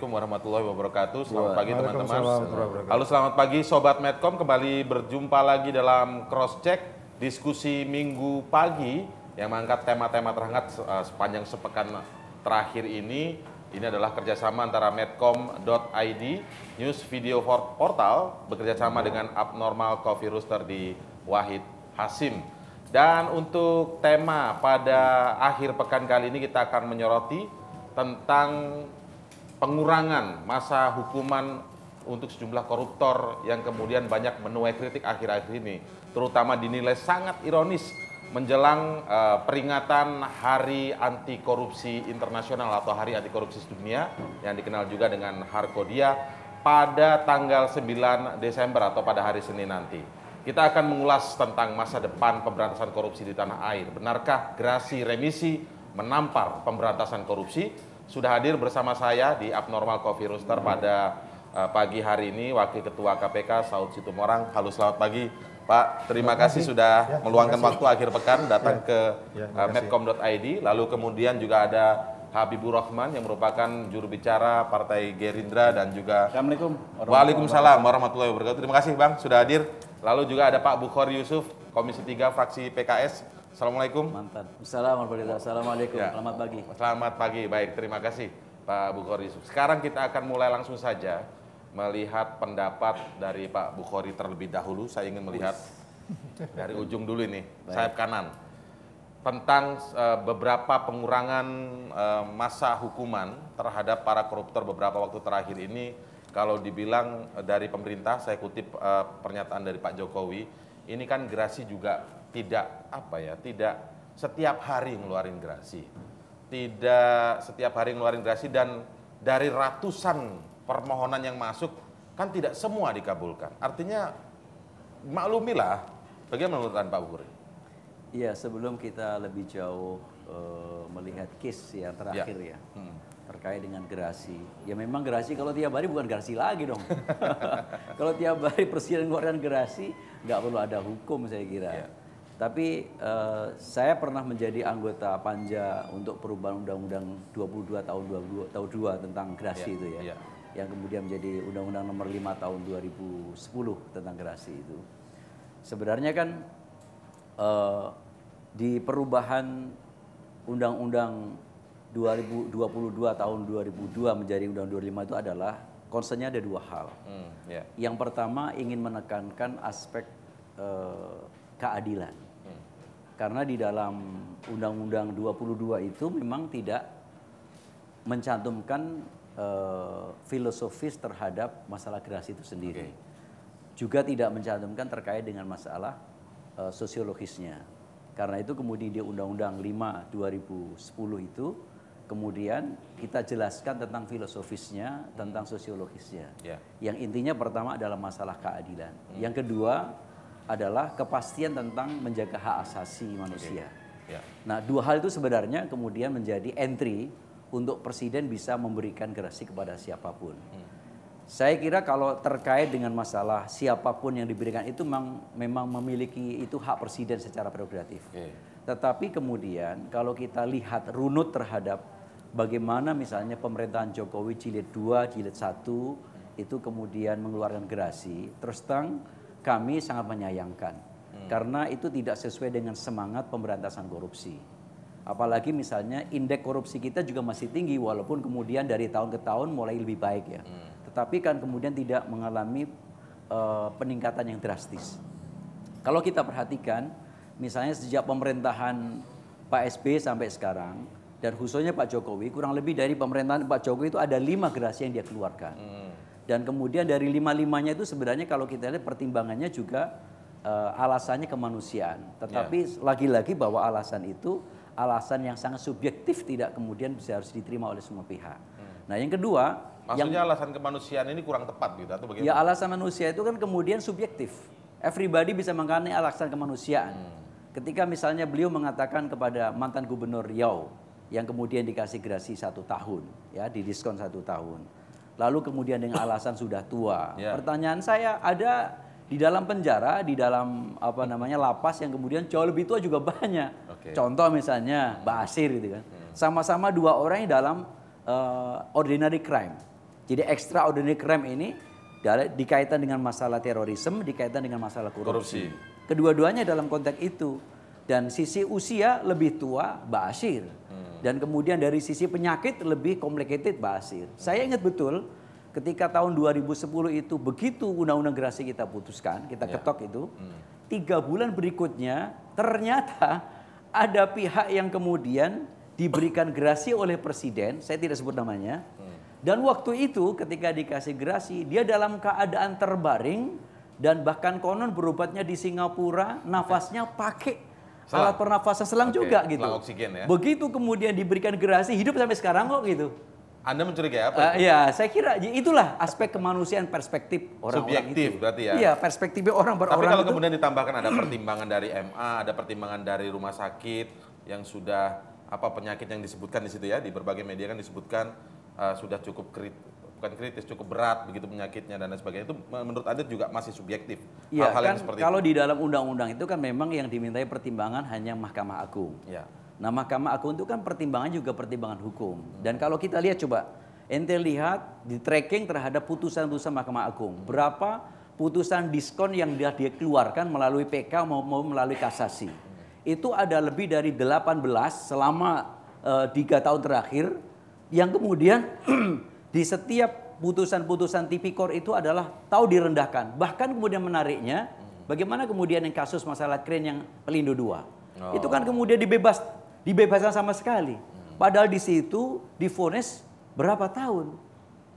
Assalamualaikum warahmatullahi wabarakatuh. Selamat pagi teman-teman. Halo selamat pagi sobat Medcom kembali berjumpa lagi dalam cross check diskusi minggu pagi yang mengangkat tema-tema terhangat eh, sepanjang sepekan terakhir ini. Ini adalah kerjasama antara medcom.id, News Video Portal, bekerjasama dengan Abnormal Coffee Rooster di Wahid Hasim. Dan untuk tema pada akhir pekan kali ini kita akan menyoroti tentang pengurangan masa hukuman untuk sejumlah koruptor yang kemudian banyak menuai kritik akhir-akhir ini, terutama dinilai sangat ironis menjelang uh, peringatan Hari Anti Korupsi Internasional atau Hari Anti Korupsi Dunia yang dikenal juga dengan Harkodia pada tanggal 9 Desember atau pada hari Senin nanti. Kita akan mengulas tentang masa depan pemberantasan korupsi di tanah air. Benarkah gerasi remisi menampar pemberantasan korupsi? sudah hadir bersama saya di Abnormal Coffee Rooster pada uh, pagi hari ini Wakil Ketua KPK Saud Situmorang. Halo selamat pagi Pak. Terima kasih sudah ya, meluangkan kasih. waktu akhir pekan datang ya, ke ya, uh, eh, medcom.id lalu kemudian juga ada Habibur Rahman yang merupakan juru bicara Partai Gerindra dan juga Assalamualaikum Waalaikumsalam warahmatullahi wabarakatuh. Terima kasih Bang sudah hadir. Lalu juga ada Pak Bukhari Yusuf Komisi 3 fraksi PKS Assalamualaikum. Mantan. Assalamualaikum. Assalamualaikum. Ya. Selamat pagi. Selamat pagi. Baik, terima kasih Pak Bukhari. Sekarang kita akan mulai langsung saja melihat pendapat dari Pak Bukhari terlebih dahulu. Saya ingin melihat dari ujung dulu ini, Baik. sayap kanan. Tentang eh, beberapa pengurangan uh, masa hukuman terhadap para koruptor beberapa waktu terakhir ini kalau dibilang eh, dari pemerintah, saya kutip pernyataan dari Pak Jokowi, ini kan gerasi juga tidak apa ya, tidak setiap hari ngeluarin gerasi. Tidak setiap hari ngeluarin gerasi dan dari ratusan permohonan yang masuk kan tidak semua dikabulkan. Artinya maklumilah bagaimana menurut Pak Bukhari? Iya, sebelum kita lebih jauh e, melihat case yang terakhir ya. ya. Hmm terkait dengan gerasi. Ya memang gerasi kalau tiap hari bukan gerasi lagi dong. kalau tiap hari presiden ngeluarin gerasi, nggak perlu ada hukum saya kira. Ya. Tapi uh, saya pernah menjadi anggota Panja untuk perubahan Undang-Undang 22 tahun 22 tahun 2 tentang gerasi yeah, itu ya. Yeah. Yang kemudian menjadi Undang-Undang nomor 5 tahun 2010 tentang gerasi itu. Sebenarnya kan uh, di perubahan Undang-Undang 2022 tahun 2002 menjadi Undang-Undang 25 itu adalah concernnya ada dua hal. Mm, yeah. Yang pertama ingin menekankan aspek uh, keadilan karena di dalam Undang-Undang 22 itu memang tidak mencantumkan uh, filosofis terhadap masalah gerasi itu sendiri. Okay. Juga tidak mencantumkan terkait dengan masalah uh, sosiologisnya. Karena itu kemudian di Undang-Undang 5 2010 itu kemudian kita jelaskan tentang filosofisnya, tentang hmm. sosiologisnya. Yeah. Yang intinya pertama adalah masalah keadilan. Mm. Yang kedua adalah kepastian tentang menjaga hak asasi manusia. Okay. Iya, iya. Yeah. Nah, dua hal itu sebenarnya kemudian menjadi entry untuk presiden bisa memberikan gerasi kepada siapapun. Hmm. Saya kira kalau terkait dengan masalah siapapun yang diberikan itu memang, memang memiliki itu hak presiden secara prerogatif. Okay. Iya. Tetapi kemudian kalau kita lihat runut terhadap bagaimana misalnya pemerintahan Jokowi jilid 2, jilid 1 itu kemudian mengeluarkan gerasi, terus terang kami sangat menyayangkan hmm. karena itu tidak sesuai dengan semangat pemberantasan korupsi. Apalagi misalnya indeks korupsi kita juga masih tinggi walaupun kemudian dari tahun ke tahun mulai lebih baik ya. Hmm. Tetapi kan kemudian tidak mengalami uh, peningkatan yang drastis. Kalau kita perhatikan misalnya sejak pemerintahan Pak SB sampai sekarang dan khususnya Pak Jokowi kurang lebih dari pemerintahan Pak Jokowi itu ada lima gerasi yang dia keluarkan. Hmm dan kemudian dari lima-limanya itu sebenarnya kalau kita lihat pertimbangannya juga uh, alasannya kemanusiaan. Tetapi ya. lagi-lagi yeah. bahwa alasan itu alasan yang sangat subjektif tidak kemudian bisa harus diterima oleh semua pihak. Hmm. Nah yang kedua. Maksudnya yang, alasan kemanusiaan ini kurang tepat gitu atau bagaimana? Ya alasan manusia itu kan kemudian subjektif. Everybody bisa mengenai alasan kemanusiaan. Hmm. Ketika misalnya beliau mengatakan kepada mantan gubernur Riau yang kemudian dikasih gerasi satu tahun, ya didiskon satu tahun lalu kemudian dengan alasan sudah tua. Yeah. Pertanyaan saya ada di dalam penjara, di dalam apa namanya lapas yang kemudian jauh lebih tua juga banyak. Okay. Contoh misalnya Basir gitu kan. Hmm. Sama-sama dua orang yang dalam uh, ordinary crime. Jadi extraordinary crime ini dikaitan dengan masalah terorisme, dikaitan dengan masalah korupsi. korupsi. Kedua-duanya dalam konteks itu. Dan sisi usia lebih tua Basir. Dan kemudian dari sisi penyakit lebih complicated Basir. Saya ingat betul ketika tahun 2010 itu begitu undang-undang gerasi kita putuskan, kita yeah. ketok itu, hmm. tiga bulan berikutnya ternyata ada pihak yang kemudian diberikan gerasi oleh presiden, saya tidak sebut namanya. Hmm. Dan waktu itu ketika dikasih gerasi, dia dalam keadaan terbaring dan bahkan konon berobatnya di Singapura, nafasnya pakai selang. alat pernafasan selang okay. juga gitu. Selang oksigen ya. Begitu kemudian diberikan gerasi hidup sampai sekarang kok gitu. Anda mencurigai apa? Uh, ya, saya kira ya itulah aspek kemanusiaan perspektif orang-orang Subjektif itu. berarti ya. Iya, perspektif orang per Tapi kalau itu, kemudian ditambahkan ada pertimbangan dari MA, ada pertimbangan dari rumah sakit yang sudah apa penyakit yang disebutkan di situ ya di berbagai media kan disebutkan uh, sudah cukup kritis bukan kritis cukup berat begitu penyakitnya dan lain sebagainya itu menurut Anda juga masih subjektif ya, hal-hal kan, yang seperti kalau itu. di dalam undang-undang itu kan memang yang dimintai pertimbangan hanya Mahkamah Agung. Ya. Nah Mahkamah Agung itu kan pertimbangan juga pertimbangan hukum hmm. dan kalau kita lihat coba ente lihat di tracking terhadap putusan-putusan Mahkamah Agung berapa putusan diskon yang dia, dia keluarkan melalui PK mau melalui kasasi itu ada lebih dari 18 selama eh, tiga uh, tahun terakhir yang kemudian Di setiap putusan-putusan tipikor itu adalah tahu direndahkan. Bahkan kemudian menariknya, hmm. bagaimana kemudian yang kasus masalah keren yang pelindo dua. Oh. Itu kan kemudian dibebas, dibebaskan sama sekali. Hmm. Padahal di situ difonis berapa tahun?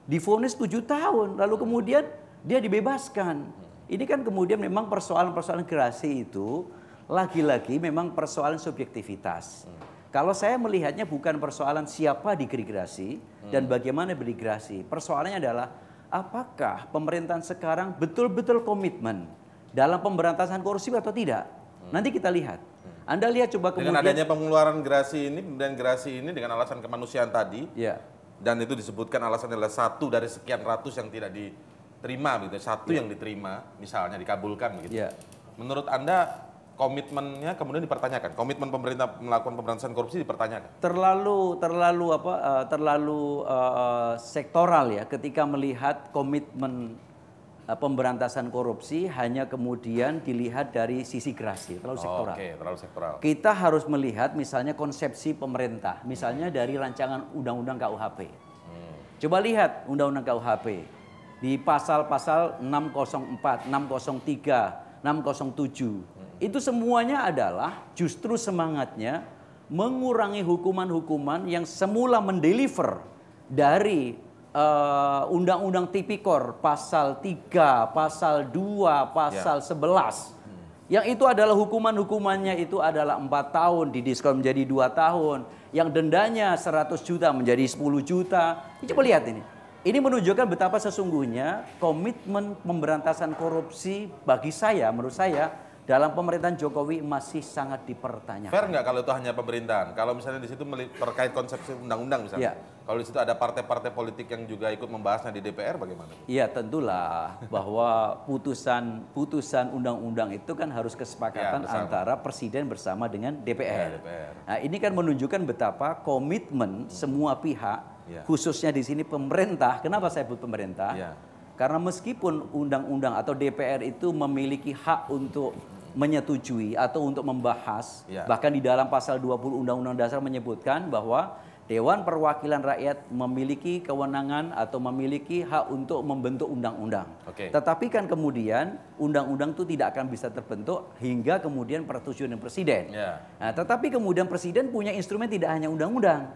Difonis tujuh tahun. Lalu kemudian dia dibebaskan. Hmm. Ini kan kemudian memang persoalan-persoalan kreasi itu lagi-lagi memang persoalan subjektivitas. Hmm kalau saya melihatnya bukan persoalan siapa dikrigrasi hmm. dan bagaimana berigrasi. Persoalannya adalah apakah pemerintahan sekarang betul-betul komitmen dalam pemberantasan korupsi atau tidak. Hmm. Nanti kita lihat. Anda lihat coba kemudian. adanya pengeluaran gerasi ini, kemudian gerasi ini dengan alasan kemanusiaan tadi. Ya. Dan itu disebutkan alasannya adalah satu dari sekian ratus yang tidak diterima, gitu. Satu ya. yang diterima, misalnya dikabulkan, begitu. Ya. Menurut Anda komitmennya kemudian dipertanyakan komitmen pemerintah melakukan pemberantasan korupsi dipertanyakan terlalu terlalu apa uh, terlalu uh, sektoral ya ketika melihat komitmen eh, pemberantasan korupsi hanya kemudian dilihat dari sisi gerasi terlalu sektoral. Oh, okay. terlalu sektoral. Kita harus melihat misalnya konsepsi pemerintah, misalnya hmm. dari rancangan undang-undang KUHP. Hmm. Coba lihat undang-undang KUHP di pasal-pasal 604, 603, 607 itu semuanya adalah justru semangatnya mengurangi hukuman-hukuman yang semula mendeliver dari uh, undang-undang tipikor pasal 3, pasal 2, ya. pasal ya. 11. Yang itu adalah hukuman-hukumannya itu adalah 4 tahun didiskon menjadi 2 tahun, yang dendanya 100 juta menjadi 10 juta. Coba lihat ini. Ini menunjukkan betapa sesungguhnya komitmen pemberantasan korupsi bagi saya menurut saya dalam pemerintahan Jokowi masih sangat dipertanyakan. Fair nggak kalau itu hanya pemerintahan? Kalau misalnya di situ terkait konsepsi undang-undang misalnya, ya. kalau di situ ada partai-partai politik yang juga ikut membahasnya di DPR bagaimana? Iya tentulah bahwa putusan putusan undang-undang itu kan harus kesepakatan ya, antara presiden bersama dengan DPR. Ya, DPR. Nah ini kan menunjukkan betapa komitmen semua pihak, ya. khususnya di sini pemerintah. Kenapa saya sebut pemerintah? Ya karena meskipun undang-undang atau DPR itu memiliki hak untuk menyetujui atau untuk membahas, ya. bahkan di dalam pasal 20 Undang-Undang Dasar menyebutkan bahwa Dewan Perwakilan Rakyat memiliki kewenangan atau memiliki hak untuk membentuk undang-undang. Okay. Tetapi kan kemudian undang-undang itu tidak akan bisa terbentuk hingga kemudian persetujuan presiden. Yeah. Nah, tetapi kemudian presiden punya instrumen tidak hanya undang-undang.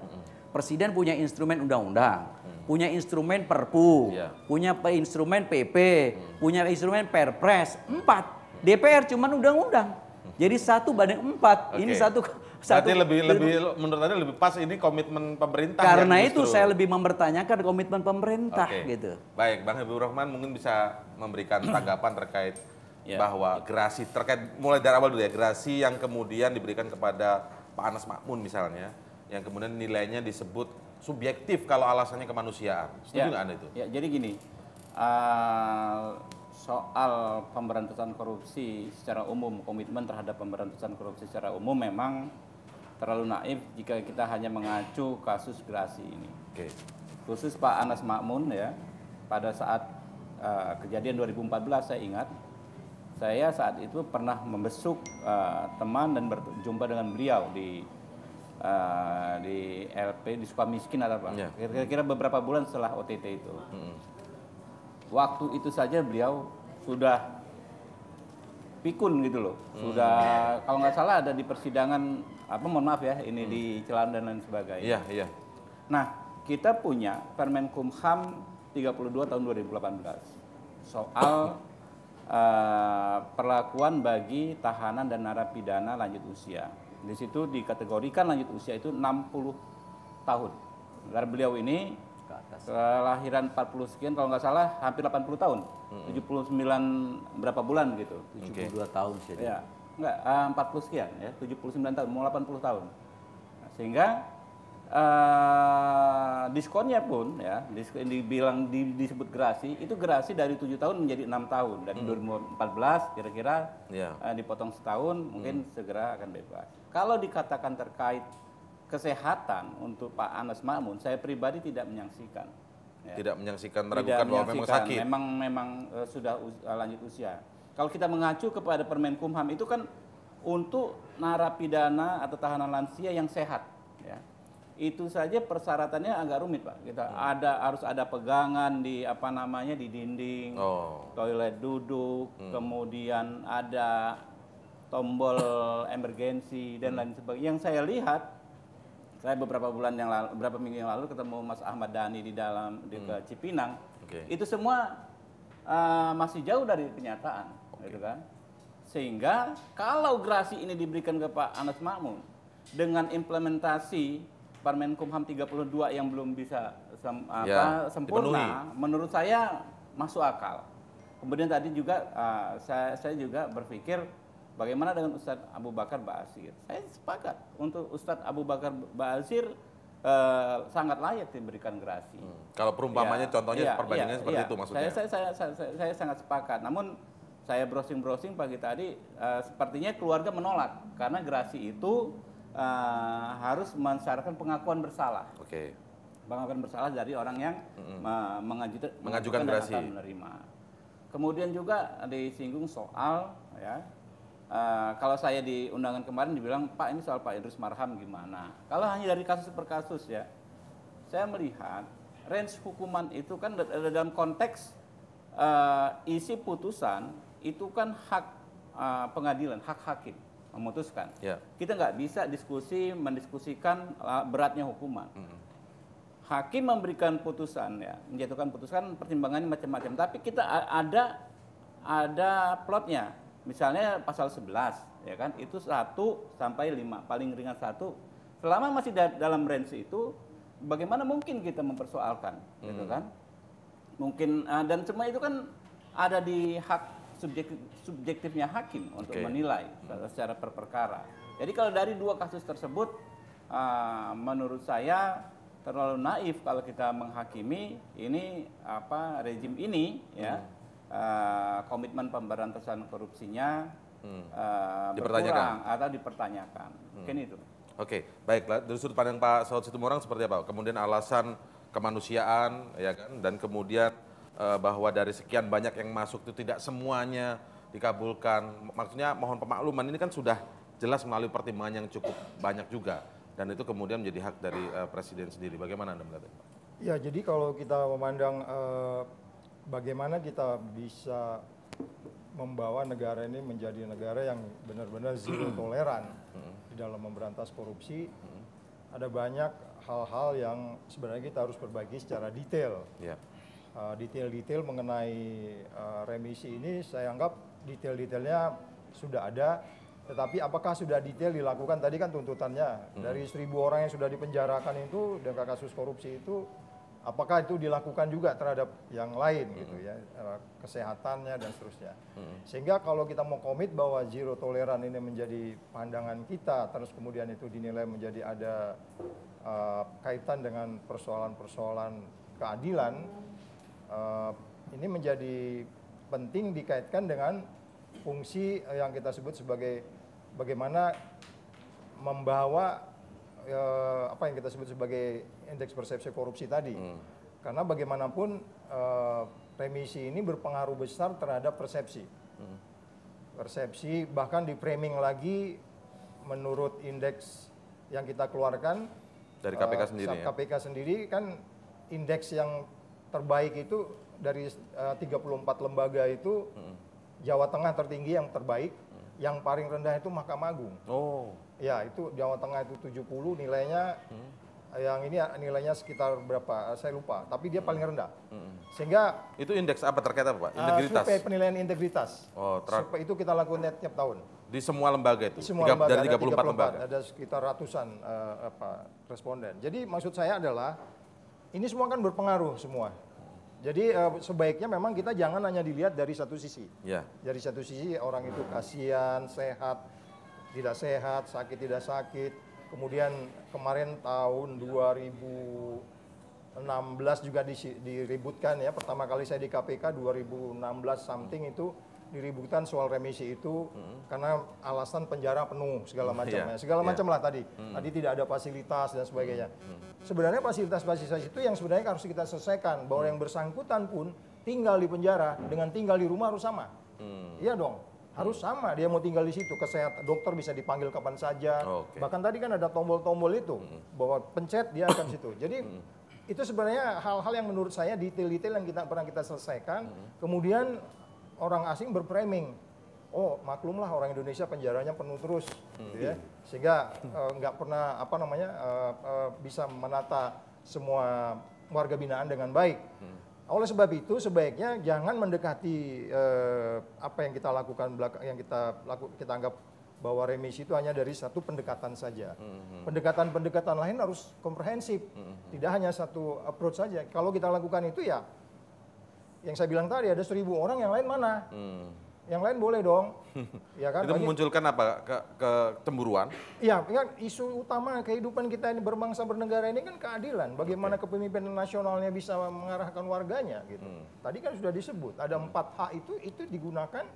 Presiden punya instrumen undang-undang punya instrumen Perpu, ya. punya instrumen PP, hmm. punya instrumen Perpres, empat. DPR cuman undang-undang. Jadi satu banding empat. Okay. Ini satu satu Berarti lebih lebih menurut Anda lebih pas ini komitmen pemerintah. Ya, Karena itu saya lebih mempertanyakan komitmen pemerintah okay. gitu. Baik, Bang Habibur Rahman mungkin bisa memberikan tanggapan terkait yeah. bahwa gerasi terkait mulai dari awal dulu ya, gerasi yang kemudian diberikan kepada Pak Anas Makmun misalnya yang kemudian nilainya disebut subjektif kalau alasannya kemanusiaan. Setuju ya. nggak ya. Anda itu? Ya, jadi gini, uh, soal pemberantasan korupsi secara umum, komitmen terhadap pemberantasan korupsi secara umum memang terlalu naif jika kita hanya mengacu kasus gerasi ini. Oke. Okay. Khusus Pak Anas Makmun ya, pada saat uh, kejadian 2014 saya ingat, saya saat itu pernah membesuk uh, teman dan berjumpa dengan beliau di uh, di LP di Sukamiskin atau apa. kira Kira-kira beberapa bulan setelah OTT itu. Mm. Waktu itu saja beliau sudah pikun gitu loh. Mm. Sudah kalau nggak salah ada di persidangan apa mohon maaf ya ini mm. di celana dan lain sebagainya. Iya, yeah, iya. Nah, kita punya Permenkumham 32 tahun 2018 soal uh, perlakuan bagi tahanan dan narapidana lanjut usia. Di situ dikategorikan lanjut usia itu 60 tahun. Karena beliau ini ke atas. Kelahiran 40 sekian kalau nggak salah hampir 80 tahun. Mm -hmm. 79 berapa bulan gitu. 72 okay. tahun sih. Ya. Enggak, 40 sekian ya, 79 tahun, mau 80 tahun. Nah, sehingga Uh, diskonnya pun ya diskon dibilang di, disebut gerasi itu gerasi dari tujuh tahun menjadi enam tahun dari hmm. empat belas kira-kira yeah. Ya. uh, dipotong setahun mungkin hmm. segera akan bebas kalau dikatakan terkait kesehatan untuk Pak Anas Mamun saya pribadi tidak menyaksikan ya. tidak menyaksikan meragukan tidak bahwa menyaksikan, memang sakit memang memang uh, sudah uh, lanjut usia kalau kita mengacu kepada Permen Kumham itu kan untuk narapidana atau tahanan lansia yang sehat ya itu saja persyaratannya agak rumit pak. Kita hmm. ada harus ada pegangan di apa namanya di dinding, oh. toilet duduk, hmm. kemudian ada tombol emergensi dan hmm. lain sebagainya. Yang saya lihat, saya beberapa bulan yang lalu, beberapa minggu yang lalu ketemu Mas Ahmad Dhani di dalam di hmm. Cipinang, okay. itu semua uh, masih jauh dari kenyataan, okay. gitu kan? Sehingga kalau grasi ini diberikan ke Pak Anas Makmun dengan implementasi Permen Kumham 32 yang belum bisa sem apa, ya, sempurna, dipenuhi. menurut saya masuk akal. Kemudian tadi juga uh, saya, saya juga berpikir bagaimana dengan Ustadz Abu Bakar Basir Saya sepakat untuk Ustadz Abu Bakar Basir uh, eh, sangat layak diberikan gerasi. Hmm. Kalau perumpamannya, ya, contohnya ya, perbandingannya ya, seperti ya. itu maksudnya. Saya, saya, saya, saya, saya sangat sepakat. Namun saya browsing-browsing pagi tadi uh, sepertinya keluarga menolak karena gerasi itu uh, harus mensyaratkan pengakuan bersalah. Oke. Okay. Pengakuan bersalah dari orang yang mm-hmm. mengajukan, mengajukan gerasi. menerima. Kemudian juga disinggung soal ya Uh, kalau saya di undangan kemarin dibilang Pak ini soal Pak Idrus Marham gimana? Kalau hanya dari kasus per kasus ya, saya melihat range hukuman itu kan dalam konteks uh, isi putusan itu kan hak uh, pengadilan, hak hakim memutuskan. Yeah. Kita nggak bisa diskusi mendiskusikan e, beratnya hukuman. -hmm. Hakim memberikan putusan ya, menjatuhkan putusan pertimbangannya macam-macam. Tapi kita ada ada plotnya. Misalnya pasal 11 ya kan itu satu sampai lima paling ringan satu selama masih da dalam range itu bagaimana mungkin kita mempersoalkan gitu hmm. gitu kan? Mungkin e, dan semua itu kan ada di hak subjektif, subjektifnya hakim untuk okay. menilai secara hmm. per perkara. Jadi kalau dari dua kasus tersebut, uh, menurut saya terlalu naif kalau kita menghakimi ini apa rezim ini ya. hmm. ya uh, komitmen pemberantasan korupsinya hmm. uh, dipertanyakan atau dipertanyakan. Hmm. itu. Oke, okay. baiklah. Dari sudut pandang Pak Saud Situmorang seperti apa? Kemudian alasan kemanusiaan ya kan dan kemudian Eh, bahwa dari sekian banyak yang masuk itu tidak semuanya dikabulkan. Maksudnya mohon pemakluman ini kan sudah jelas melalui pertimbangan yang cukup banyak juga dan itu kemudian menjadi hak dari uh, presiden sendiri. Bagaimana Anda melihatnya, Pak? Ya, jadi kalau kita memandang uh, bagaimana kita bisa membawa negara ini menjadi negara yang benar-benar zero hmm. toleran hmm. di dalam memberantas korupsi, hmm. ada banyak hal-hal yang sebenarnya kita harus perbaiki secara detail. Yeah Eh, detail-detail mengenai eh, remisi ini saya anggap detail-detailnya sudah ada tetapi apakah sudah detail dilakukan tadi kan tuntutannya hmm. dari seribu orang yang sudah dipenjarakan itu dengan kasus korupsi itu apakah itu dilakukan juga terhadap yang lain gitu hmm. gitu ya eh, kesehatannya dan seterusnya hmm. sehingga kalau kita mau komit bahwa zero toleran ini menjadi pandangan kita terus kemudian itu dinilai menjadi ada uh, kaitan dengan persoalan-persoalan keadilan Eh, ini menjadi penting dikaitkan dengan fungsi eh, yang kita sebut sebagai bagaimana membawa eh, apa yang kita sebut sebagai indeks persepsi korupsi tadi. Hmm. Karena bagaimanapun eh, remisi ini berpengaruh besar terhadap persepsi. Hmm. Persepsi bahkan di framing lagi menurut indeks yang kita keluarkan dari KPK uh, sendiri. KPK ya? sendiri kan indeks yang terbaik itu dari eh, uh, 34 lembaga itu hmm. Jawa Tengah tertinggi yang terbaik, hmm. yang paling rendah itu Mahkamah Agung. Oh. Ya, itu Jawa Tengah itu 70 nilainya hmm. yang ini eh, nilainya sekitar berapa? Eh, saya lupa, tapi dia hmm. paling rendah. Hmm. Sehingga itu indeks apa terkait apa, Pak? Integritas. Uh, penilaian integritas. Oh, supaya itu kita lakukan tiap tahun. Di semua lembaga itu. Di semua Tiga, lembaga, dari 34, 34 lembaga. Ada sekitar ratusan uh, apa responden. Jadi maksud saya adalah ini semua kan berpengaruh semua jadi uh, sebaiknya memang kita jangan hanya dilihat dari satu sisi. Yeah. Dari satu sisi orang itu kasihan, sehat, tidak sehat, sakit tidak sakit. Kemudian kemarin tahun 2016 juga diributkan ya pertama kali saya di KPK 2016 something itu diributkan soal remisi itu hmm. karena alasan penjara penuh segala hmm, macamnya yeah. segala yeah. macam lah tadi hmm. tadi tidak ada fasilitas dan sebagainya hmm, hmm, hmm. sebenarnya fasilitas-fasilitas itu yang sebenarnya harus kita selesaikan bahwa hmm. yang bersangkutan pun tinggal di penjara hmm. dengan tinggal di rumah harus sama hmm. iya dong harus sama dia mau tinggal di situ kesehatan dokter bisa dipanggil kapan saja okay. bahkan tadi kan ada tombol-tombol itu hmm. bahwa pencet dia akan situ jadi hmm. itu sebenarnya hal-hal yang menurut saya detail-detail yang kita pernah kita selesaikan hmm. kemudian orang asing berframing oh maklumlah orang Indonesia penjaranya penuh terus hmm. gitu ya sehingga hmm. eh, nggak uh, pernah apa namanya uh, uh, bisa menata semua warga binaan dengan baik hmm. oleh sebab itu sebaiknya jangan mendekati uh, apa yang kita lakukan belakang yang kita laku, kita anggap bahwa remisi itu hanya dari satu pendekatan saja. Hmm. Pendekatan-pendekatan lain harus komprehensif, hmm. tidak hanya satu approach saja. Kalau kita lakukan itu ya yang saya bilang tadi ada seribu orang yang lain mana? Hmm. Yang lain boleh dong. ya kan? Itu Bagi, memunculkan apa? Ke, ke cemburuan? Iya, kan ya, isu utama kehidupan kita ini berbangsa bernegara ini kan keadilan. Bagaimana okay. kepemimpinan nasionalnya bisa mengarahkan warganya gitu. Hmm. Tadi kan sudah disebut ada hmm. empat hmm. hak itu itu digunakan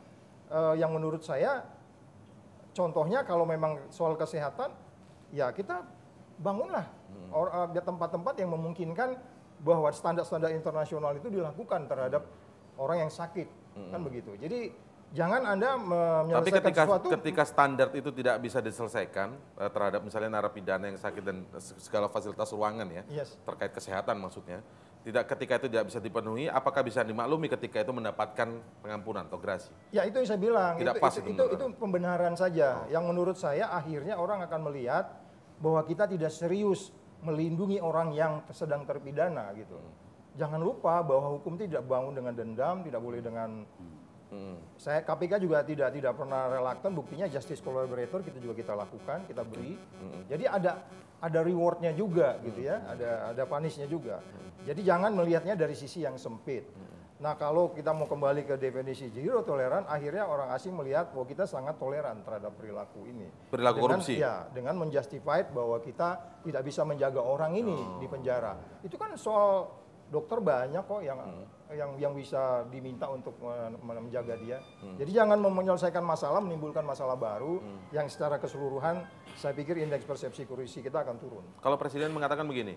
uh, yang menurut saya contohnya kalau memang soal kesehatan ya kita bangunlah hmm. Or, uh, eh, tempat -tempat yang memungkinkan bahwa standar-standar internasional itu dilakukan terhadap orang yang sakit kan hmm. kan begitu. Jadi jangan Anda menyelesaikan Tapi ketika, sesuatu ketika standar itu tidak bisa diselesaikan eh, terhadap misalnya narapidana yang sakit dan segala fasilitas ruangan ya yes. terkait kesehatan maksudnya tidak ketika itu tidak bisa dipenuhi, apakah bisa dimaklumi ketika itu mendapatkan pengampunan atau grasi? Ya itu yang saya bilang, tidak itu, pas itu, itu, itu pembenaran saja. Oh. Yang menurut saya akhirnya orang akan melihat bahwa kita tidak serius melindungi orang yang sedang terpidana gitu. Hmm. Jangan lupa bahwa hukum tidak bangun dengan dendam, tidak boleh dengan Hmm. Saya KPK juga tidak tidak pernah relaktan. Buktinya justice collaborator kita juga kita lakukan, kita beri. Hmm. Jadi ada ada rewardnya juga gitu ya, hmm. ada ada punishnya juga. Hmm. Jadi jangan melihatnya dari sisi yang sempit. Hmm. Nah kalau kita mau kembali ke definisi zero toleran, akhirnya orang asing melihat bahwa kita sangat toleran terhadap perilaku ini. Perilaku dengan, korupsi? Ya, dengan menjustified bahwa kita tidak bisa menjaga orang ini oh. di penjara. Itu kan soal dokter banyak kok yang hmm. yang yang bisa diminta untuk menjaga dia. Hmm. Jadi jangan menyelesaikan masalah, menimbulkan masalah baru hmm. yang secara keseluruhan saya pikir indeks persepsi korupsi kita akan turun. Kalau presiden mengatakan begini,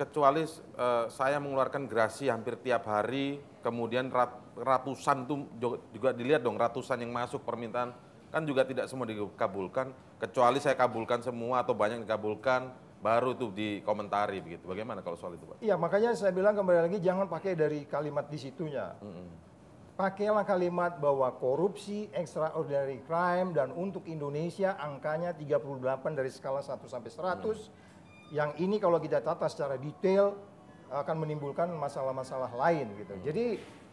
kecuali uh, saya mengeluarkan gerasi hampir tiap hari, kemudian rat, ratusan tuh juga dilihat dong ratusan yang masuk permintaan kan juga tidak semua dikabulkan, kecuali saya kabulkan semua atau banyak dikabulkan baru tuh dikomentari begitu. Bagaimana kalau soal itu, Pak? Iya, makanya saya bilang kembali lagi jangan pakai dari kalimat disitunya. Mm -hmm. Pakailah kalimat bahwa korupsi, extraordinary crime, dan untuk Indonesia angkanya 38 dari skala 1 sampai 100. Hmm yang ini kalau kita tata secara detail akan menimbulkan masalah-masalah lain gitu. Hmm. Jadi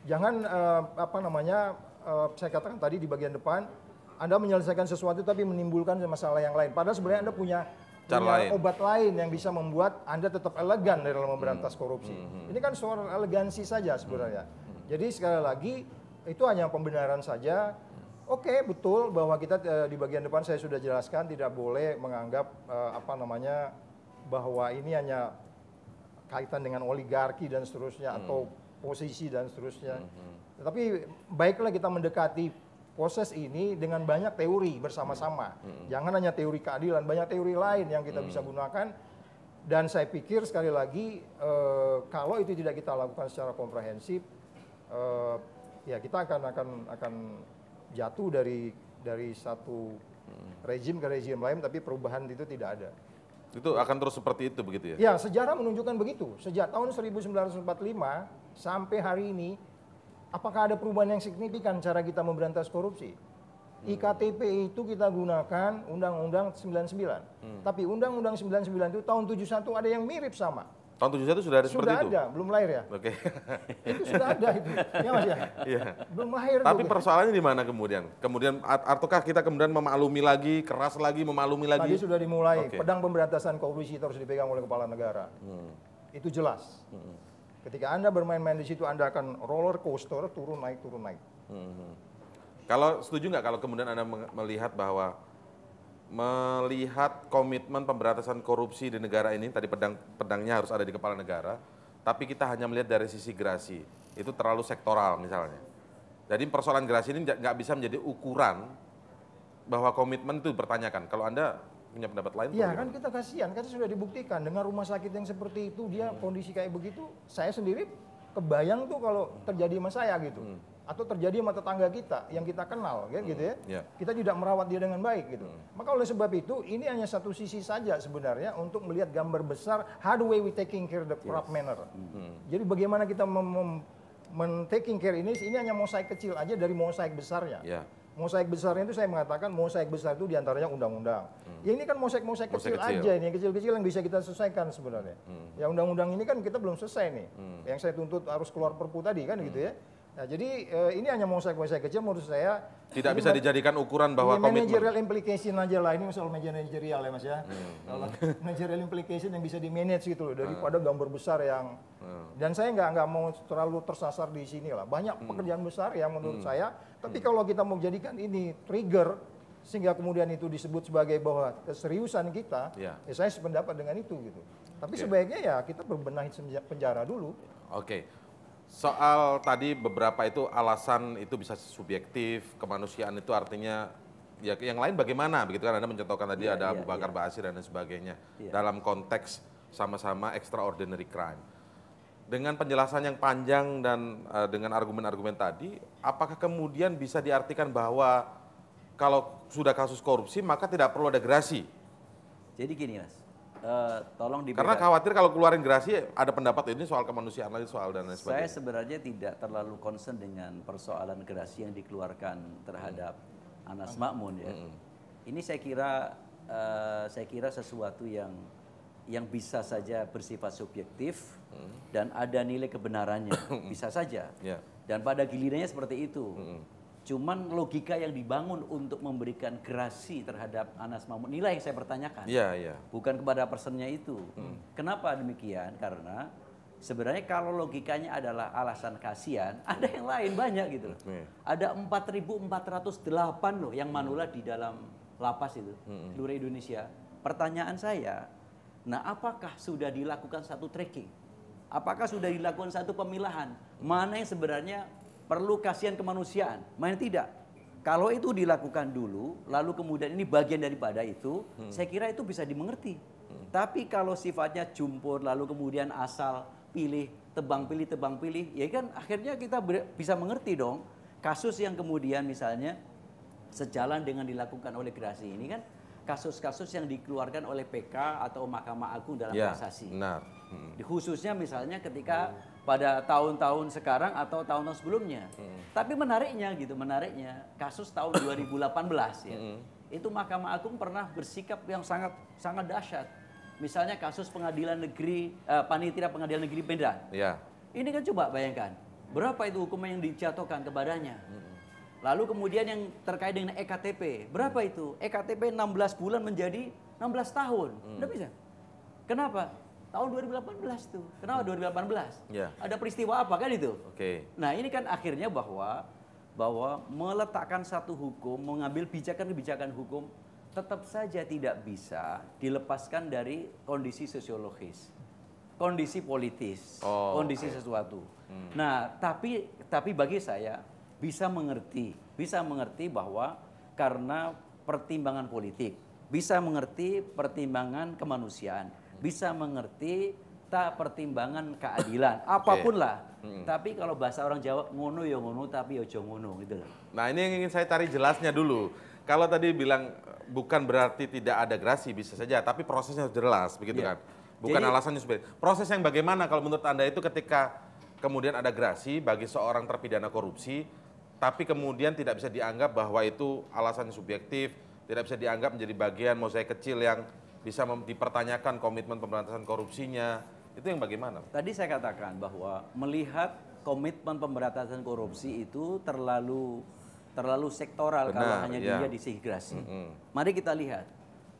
jangan uh, apa namanya uh, saya katakan tadi di bagian depan Anda menyelesaikan sesuatu tapi menimbulkan masalah yang lain. Padahal sebenarnya Anda punya punya lain. obat lain yang bisa membuat Anda tetap elegan dalam memberantas hmm. korupsi. Hmm, hmm. Ini kan soal elegansi saja sebenarnya. Hmm, hmm. Jadi sekali lagi itu hanya pembenaran saja. Oke, okay, betul bahwa kita eh, di bagian depan saya sudah jelaskan tidak boleh menganggap apa namanya bahwa ini hanya kaitan dengan oligarki dan seterusnya hmm. atau posisi dan seterusnya. Hmm. Tetapi baiklah kita mendekati proses ini dengan banyak teori bersama-sama. Hmm. hmm. Jangan hanya teori keadilan, banyak teori lain yang kita hmm. bisa gunakan. Dan saya pikir sekali lagi e, kalau itu tidak kita lakukan secara komprehensif, e, ya kita akan akan akan jatuh dari dari satu rezim hmm. rejim ke rejim lain, tapi perubahan itu tidak ada. Itu akan terus seperti itu begitu ya? Ya, sejarah menunjukkan begitu. Sejak tahun 1945 sampai hari ini, apakah ada perubahan yang signifikan cara kita memberantas korupsi? Hmm. IKTP itu kita gunakan Undang-Undang 99. Hmm. Tapi Undang-Undang 99 itu tahun 71 ada yang mirip sama. Tahun 71 sudah ada sudah seperti ada, itu? Sudah ada, belum lahir ya. Oke. Okay. itu sudah ada itu. Ya Mas ya? Iya. Belum lahir. Tapi juga. persoalannya di mana kemudian? Kemudian ataukah kita kemudian memaklumi lagi, keras lagi, memaklumi lagi? Tadi sudah dimulai. Okay. Pedang pemberantasan korupsi terus dipegang oleh kepala negara. Hmm. Itu jelas. Hmm. Ketika Anda bermain-main di situ, Anda akan roller coaster, turun naik, turun naik. Hmm. Kalau setuju nggak kalau kemudian Anda melihat bahwa melihat komitmen pemberantasan korupsi di negara ini tadi pedang pedangnya harus ada di kepala negara tapi kita hanya melihat dari sisi gerasi itu terlalu sektoral misalnya jadi persoalan gerasi ini nggak bisa menjadi ukuran bahwa komitmen itu pertanyakan. kalau anda punya pendapat lain ya kan kita kasihan kan sudah dibuktikan dengan rumah sakit yang seperti itu dia hmm. kondisi kayak begitu saya sendiri kebayang tuh kalau terjadi sama saya gitu hmm atau terjadi sama tetangga kita yang kita kenal kan, hmm. gitu ya. Hmm, yeah. Kita tidak merawat dia dengan baik gitu. Hmm. Maka oleh sebab itu ini hanya satu sisi saja sebenarnya untuk melihat gambar besar how do way we taking care the crop yes. manner. Hmm. Jadi bagaimana kita mem, men taking care ini ini hanya mosaik kecil aja dari mosaik besarnya. Yeah. Mosaik besarnya itu saya mengatakan mosaik besar itu diantaranya undang-undang. Hmm. Ya ini kan mosaik-mosaik kecil, kecil aja ini kecil-kecil yang bisa kita selesaikan sebenarnya. Hmm. Ya undang-undang ini kan kita belum selesai nih. Hmm. Yang saya tuntut harus keluar Perpu tadi kan gitu hmm. gitu ya Nah, jadi eh, ini hanya saya saya kecil menurut saya. Tidak bisa dijadikan ukuran bahwa komitmen. Managerial implication aja lah, ini soal managerial ya mas ya. Hmm. managerial implication yang bisa di-manage gitu loh, daripada hmm. gambar besar yang... Hmm. Dan saya nggak nggak mau terlalu tersasar di sini lah. Banyak hmm. pekerjaan besar yang menurut hmm. saya, tapi hmm. kalau kita mau jadikan ini trigger, sehingga kemudian itu disebut sebagai bahwa keseriusan kita, ya, ya saya sependapat dengan itu gitu. Tapi okay. sebaiknya ya kita berbenahi penjara dulu. Oke. Okay. Soal tadi beberapa itu alasan itu bisa subjektif, kemanusiaan itu artinya ya yang lain bagaimana begitu kan Anda mencontohkan tadi yeah, ada yeah, Abu Bakar yeah. Basir dan lain sebagainya yeah. dalam konteks sama-sama extraordinary crime. Dengan penjelasan yang panjang dan uh, dengan argumen-argumen tadi, apakah kemudian bisa diartikan bahwa kalau sudah kasus korupsi maka tidak perlu ada gerasi? Jadi gini Mas, Eh, tolong dibedakan. Karena khawatir kalau keluarin gerasi ada pendapat ini soal kemanusiaan lagi soal dan lain sebagainya. Saya sebenarnya tidak terlalu concern dengan persoalan gerasi yang dikeluarkan terhadap hmm. Anas Makmun ya. Hmm. Ini saya kira uh, saya kira sesuatu yang yang bisa saja bersifat subjektif hmm. dan ada nilai kebenarannya bisa saja. Yeah. Dan pada gilirannya seperti itu. Hmm Cuman logika yang dibangun untuk memberikan gerasi terhadap Anas Mamun inilah yang saya pertanyakan. Iya, iya. Bukan kepada personnya itu. Hmm. Kenapa demikian? Karena sebenarnya kalau logikanya adalah alasan kasihan, ada yang lain banyak gitu loh. Iya. Ada 4.408 loh yang manula di dalam lapas itu, hmm. seluruh Indonesia. Pertanyaan saya, nah apakah sudah dilakukan satu tracking? Apakah sudah dilakukan satu pemilahan? Mana yang sebenarnya perlu kasihan kemanusiaan. Main tidak. Kalau itu dilakukan dulu, lalu kemudian ini bagian daripada itu, hmm. saya kira itu bisa dimengerti. Hmm. Tapi kalau sifatnya jumpur, lalu kemudian asal pilih, tebang pilih, tebang pilih, ya kan akhirnya kita bisa mengerti dong kasus yang kemudian misalnya sejalan dengan dilakukan oleh gerasi ini kan kasus-kasus yang dikeluarkan oleh PK atau Mahkamah Agung dalam ya, kasasi. Benar. Hmm. Khususnya misalnya ketika hmm pada tahun-tahun sekarang atau tahun-tahun sebelumnya. Hmm. Tapi menariknya gitu, menariknya kasus tahun 2018 ya. Hmm. Itu Mahkamah Agung pernah bersikap yang sangat sangat dahsyat. Misalnya kasus pengadilan negeri eh, panitia pengadilan negeri Medan. Ya. Ini kan coba bayangkan, berapa itu hukuman yang dijatuhkan kepadanya? Hmm. Lalu kemudian yang terkait dengan EKTP, berapa itu? EKTP 16 bulan menjadi 16 tahun. Hmm. Udah bisa. Kenapa? tahun 2018 tuh. Kenapa 2018? Yeah. Ada peristiwa apa kan itu? Oke. Okay. Nah, ini kan akhirnya bahwa bahwa meletakkan satu hukum, mengambil pijakan-kebijakan hukum tetap saja tidak bisa dilepaskan dari kondisi sosiologis, kondisi politis, oh, kondisi okay. sesuatu. Hmm. Nah, tapi tapi bagi saya bisa mengerti, bisa mengerti bahwa karena pertimbangan politik, bisa mengerti pertimbangan kemanusiaan bisa mengerti tak pertimbangan keadilan apapun lah hmm. tapi kalau bahasa orang Jawa ngono ya ngono tapi ya ngono gitu nah ini yang ingin saya tarik jelasnya dulu kalau tadi bilang eh, bukan berarti tidak ada grasi bisa saja tapi prosesnya harus jelas begitu yeah. kan bukan Jadi, alasannya seperti proses yang bagaimana kalau menurut anda itu ketika kemudian ada grasi bagi seorang terpidana korupsi tapi kemudian tidak bisa dianggap bahwa itu alasan subjektif tidak bisa dianggap menjadi bagian mosaik kecil yang bisa dipertanyakan komitmen pemberantasan korupsinya. Itu yang bagaimana? Tadi saya katakan bahwa melihat komitmen pemberantasan korupsi itu terlalu terlalu sektoral Benar, kalau hanya ya. dia disegregasi. Mm -hmm. Mari kita lihat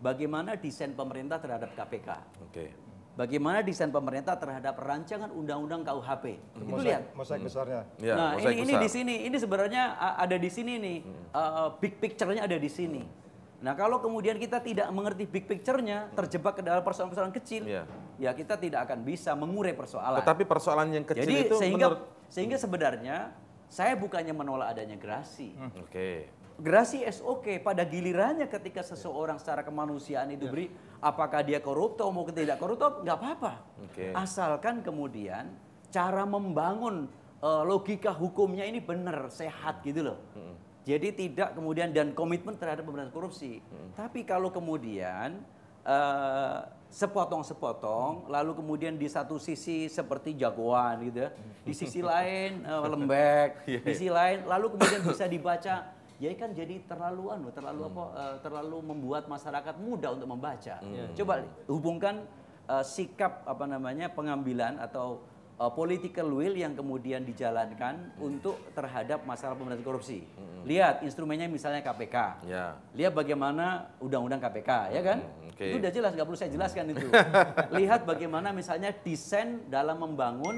bagaimana desain pemerintah terhadap KPK. Okay. Bagaimana desain pemerintah terhadap rancangan undang-undang KUHP? Itu lihat. Mosaik besarnya. Ya, nah, ini, besar. ini di sini, ini sebenarnya ada di sini nih. Hmm. Uh, big picture-nya ada di sini. Hmm Nah kalau kemudian kita tidak mengerti big picture-nya, terjebak ke dalam persoalan-persoalan kecil, yeah. ya kita tidak akan bisa mengurai persoalan. Tetapi persoalan yang kecil Jadi, itu sehingga, menurut... sehingga sebenarnya saya bukannya menolak adanya gerasi. Hmm. Oke. Okay. Gerasi is oke okay. pada gilirannya ketika seseorang secara kemanusiaan itu yeah. beri, apakah dia koruptor mau tidak koruptor, nggak apa-apa. Okay. Asalkan kemudian cara membangun uh, logika hukumnya ini benar, sehat gitu loh. Hmm. Jadi tidak kemudian dan komitmen terhadap pemberantasan korupsi. Hmm. Tapi kalau kemudian eh, sepotong-sepotong, hmm. lalu kemudian di satu sisi seperti jagoan gitu, ya, di sisi lain uh, lembek, yeah, iya. di sisi lain, lalu kemudian bisa dibaca, ya kan jadi terlalu anu, terlalu hmm. apa, uh, eh, terlalu membuat masyarakat mudah untuk membaca. Hmm. Coba hubungkan uh, sikap apa namanya pengambilan atau uh, political will yang kemudian dijalankan hmm. untuk terhadap masalah pemberantasan korupsi. Hmm. Lihat instrumennya misalnya KPK. Ya. Lihat bagaimana undang-undang KPK, ya kan? Hmm. Okay. Itu udah jelas, nggak perlu saya jelaskan hmm. itu. Lihat bagaimana misalnya desain dalam membangun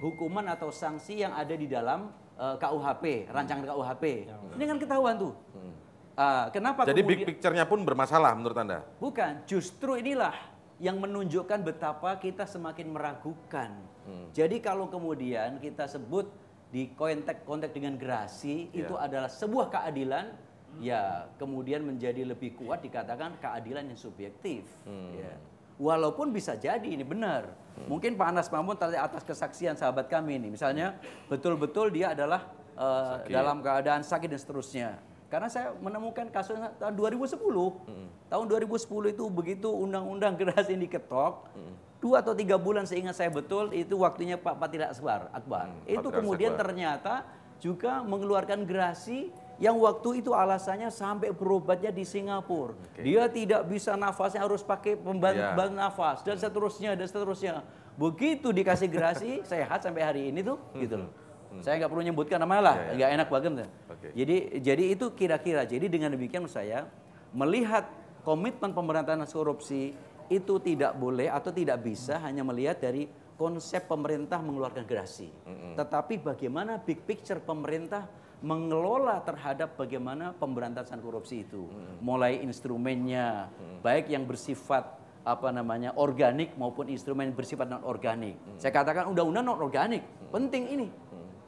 hukuman atau sanksi yang ada di dalam uh, KUHP, rancangan KUHP. Hmm. Ya, Ini kan ketahuan tuh. Hmm. Uh, kenapa Jadi kemudian... big picture-nya pun bermasalah menurut Anda? Bukan, justru inilah yang menunjukkan betapa kita semakin meragukan. Hmm. Jadi kalau kemudian kita sebut di kontak-kontak dengan gerasi yeah. itu adalah sebuah keadilan hmm. ya kemudian menjadi lebih kuat dikatakan keadilan yang subjektif hmm. ya. walaupun bisa jadi ini benar hmm. mungkin Pak Anas Mamun atas kesaksian sahabat kami ini misalnya betul-betul dia adalah uh, dalam keadaan sakit dan seterusnya karena saya menemukan kasus tahun 2010. Mm. Tahun 2010 itu begitu undang-undang keras ini ketok, mm. dua atau tiga bulan seingat saya betul itu waktunya Pak Patil Akbar. Akbar. Mm, itu kemudian Akbar. ternyata juga mengeluarkan gerasi yang waktu itu alasannya sampai berobatnya di Singapura. Okay. Dia tidak bisa nafasnya harus pakai pembantu yeah. nafas dan mm. seterusnya dan seterusnya. Begitu dikasih gerasi sehat sampai hari ini tuh gitu loh. Hmm. Saya nggak perlu nyebutkan namanya lah, nggak ya, ya. enak banget. Gitu. Okay. Jadi jadi itu kira-kira. Jadi dengan demikian saya melihat komitmen pemberantasan korupsi itu tidak boleh atau tidak bisa hmm. hanya melihat dari konsep pemerintah mengeluarkan gerasi. Hmm. Tetapi bagaimana big picture pemerintah mengelola terhadap bagaimana pemberantasan korupsi itu, hmm. mulai instrumennya, hmm. baik yang bersifat apa namanya organik maupun instrumen bersifat non organik. Hmm. Saya katakan undang-undang non organik hmm. penting ini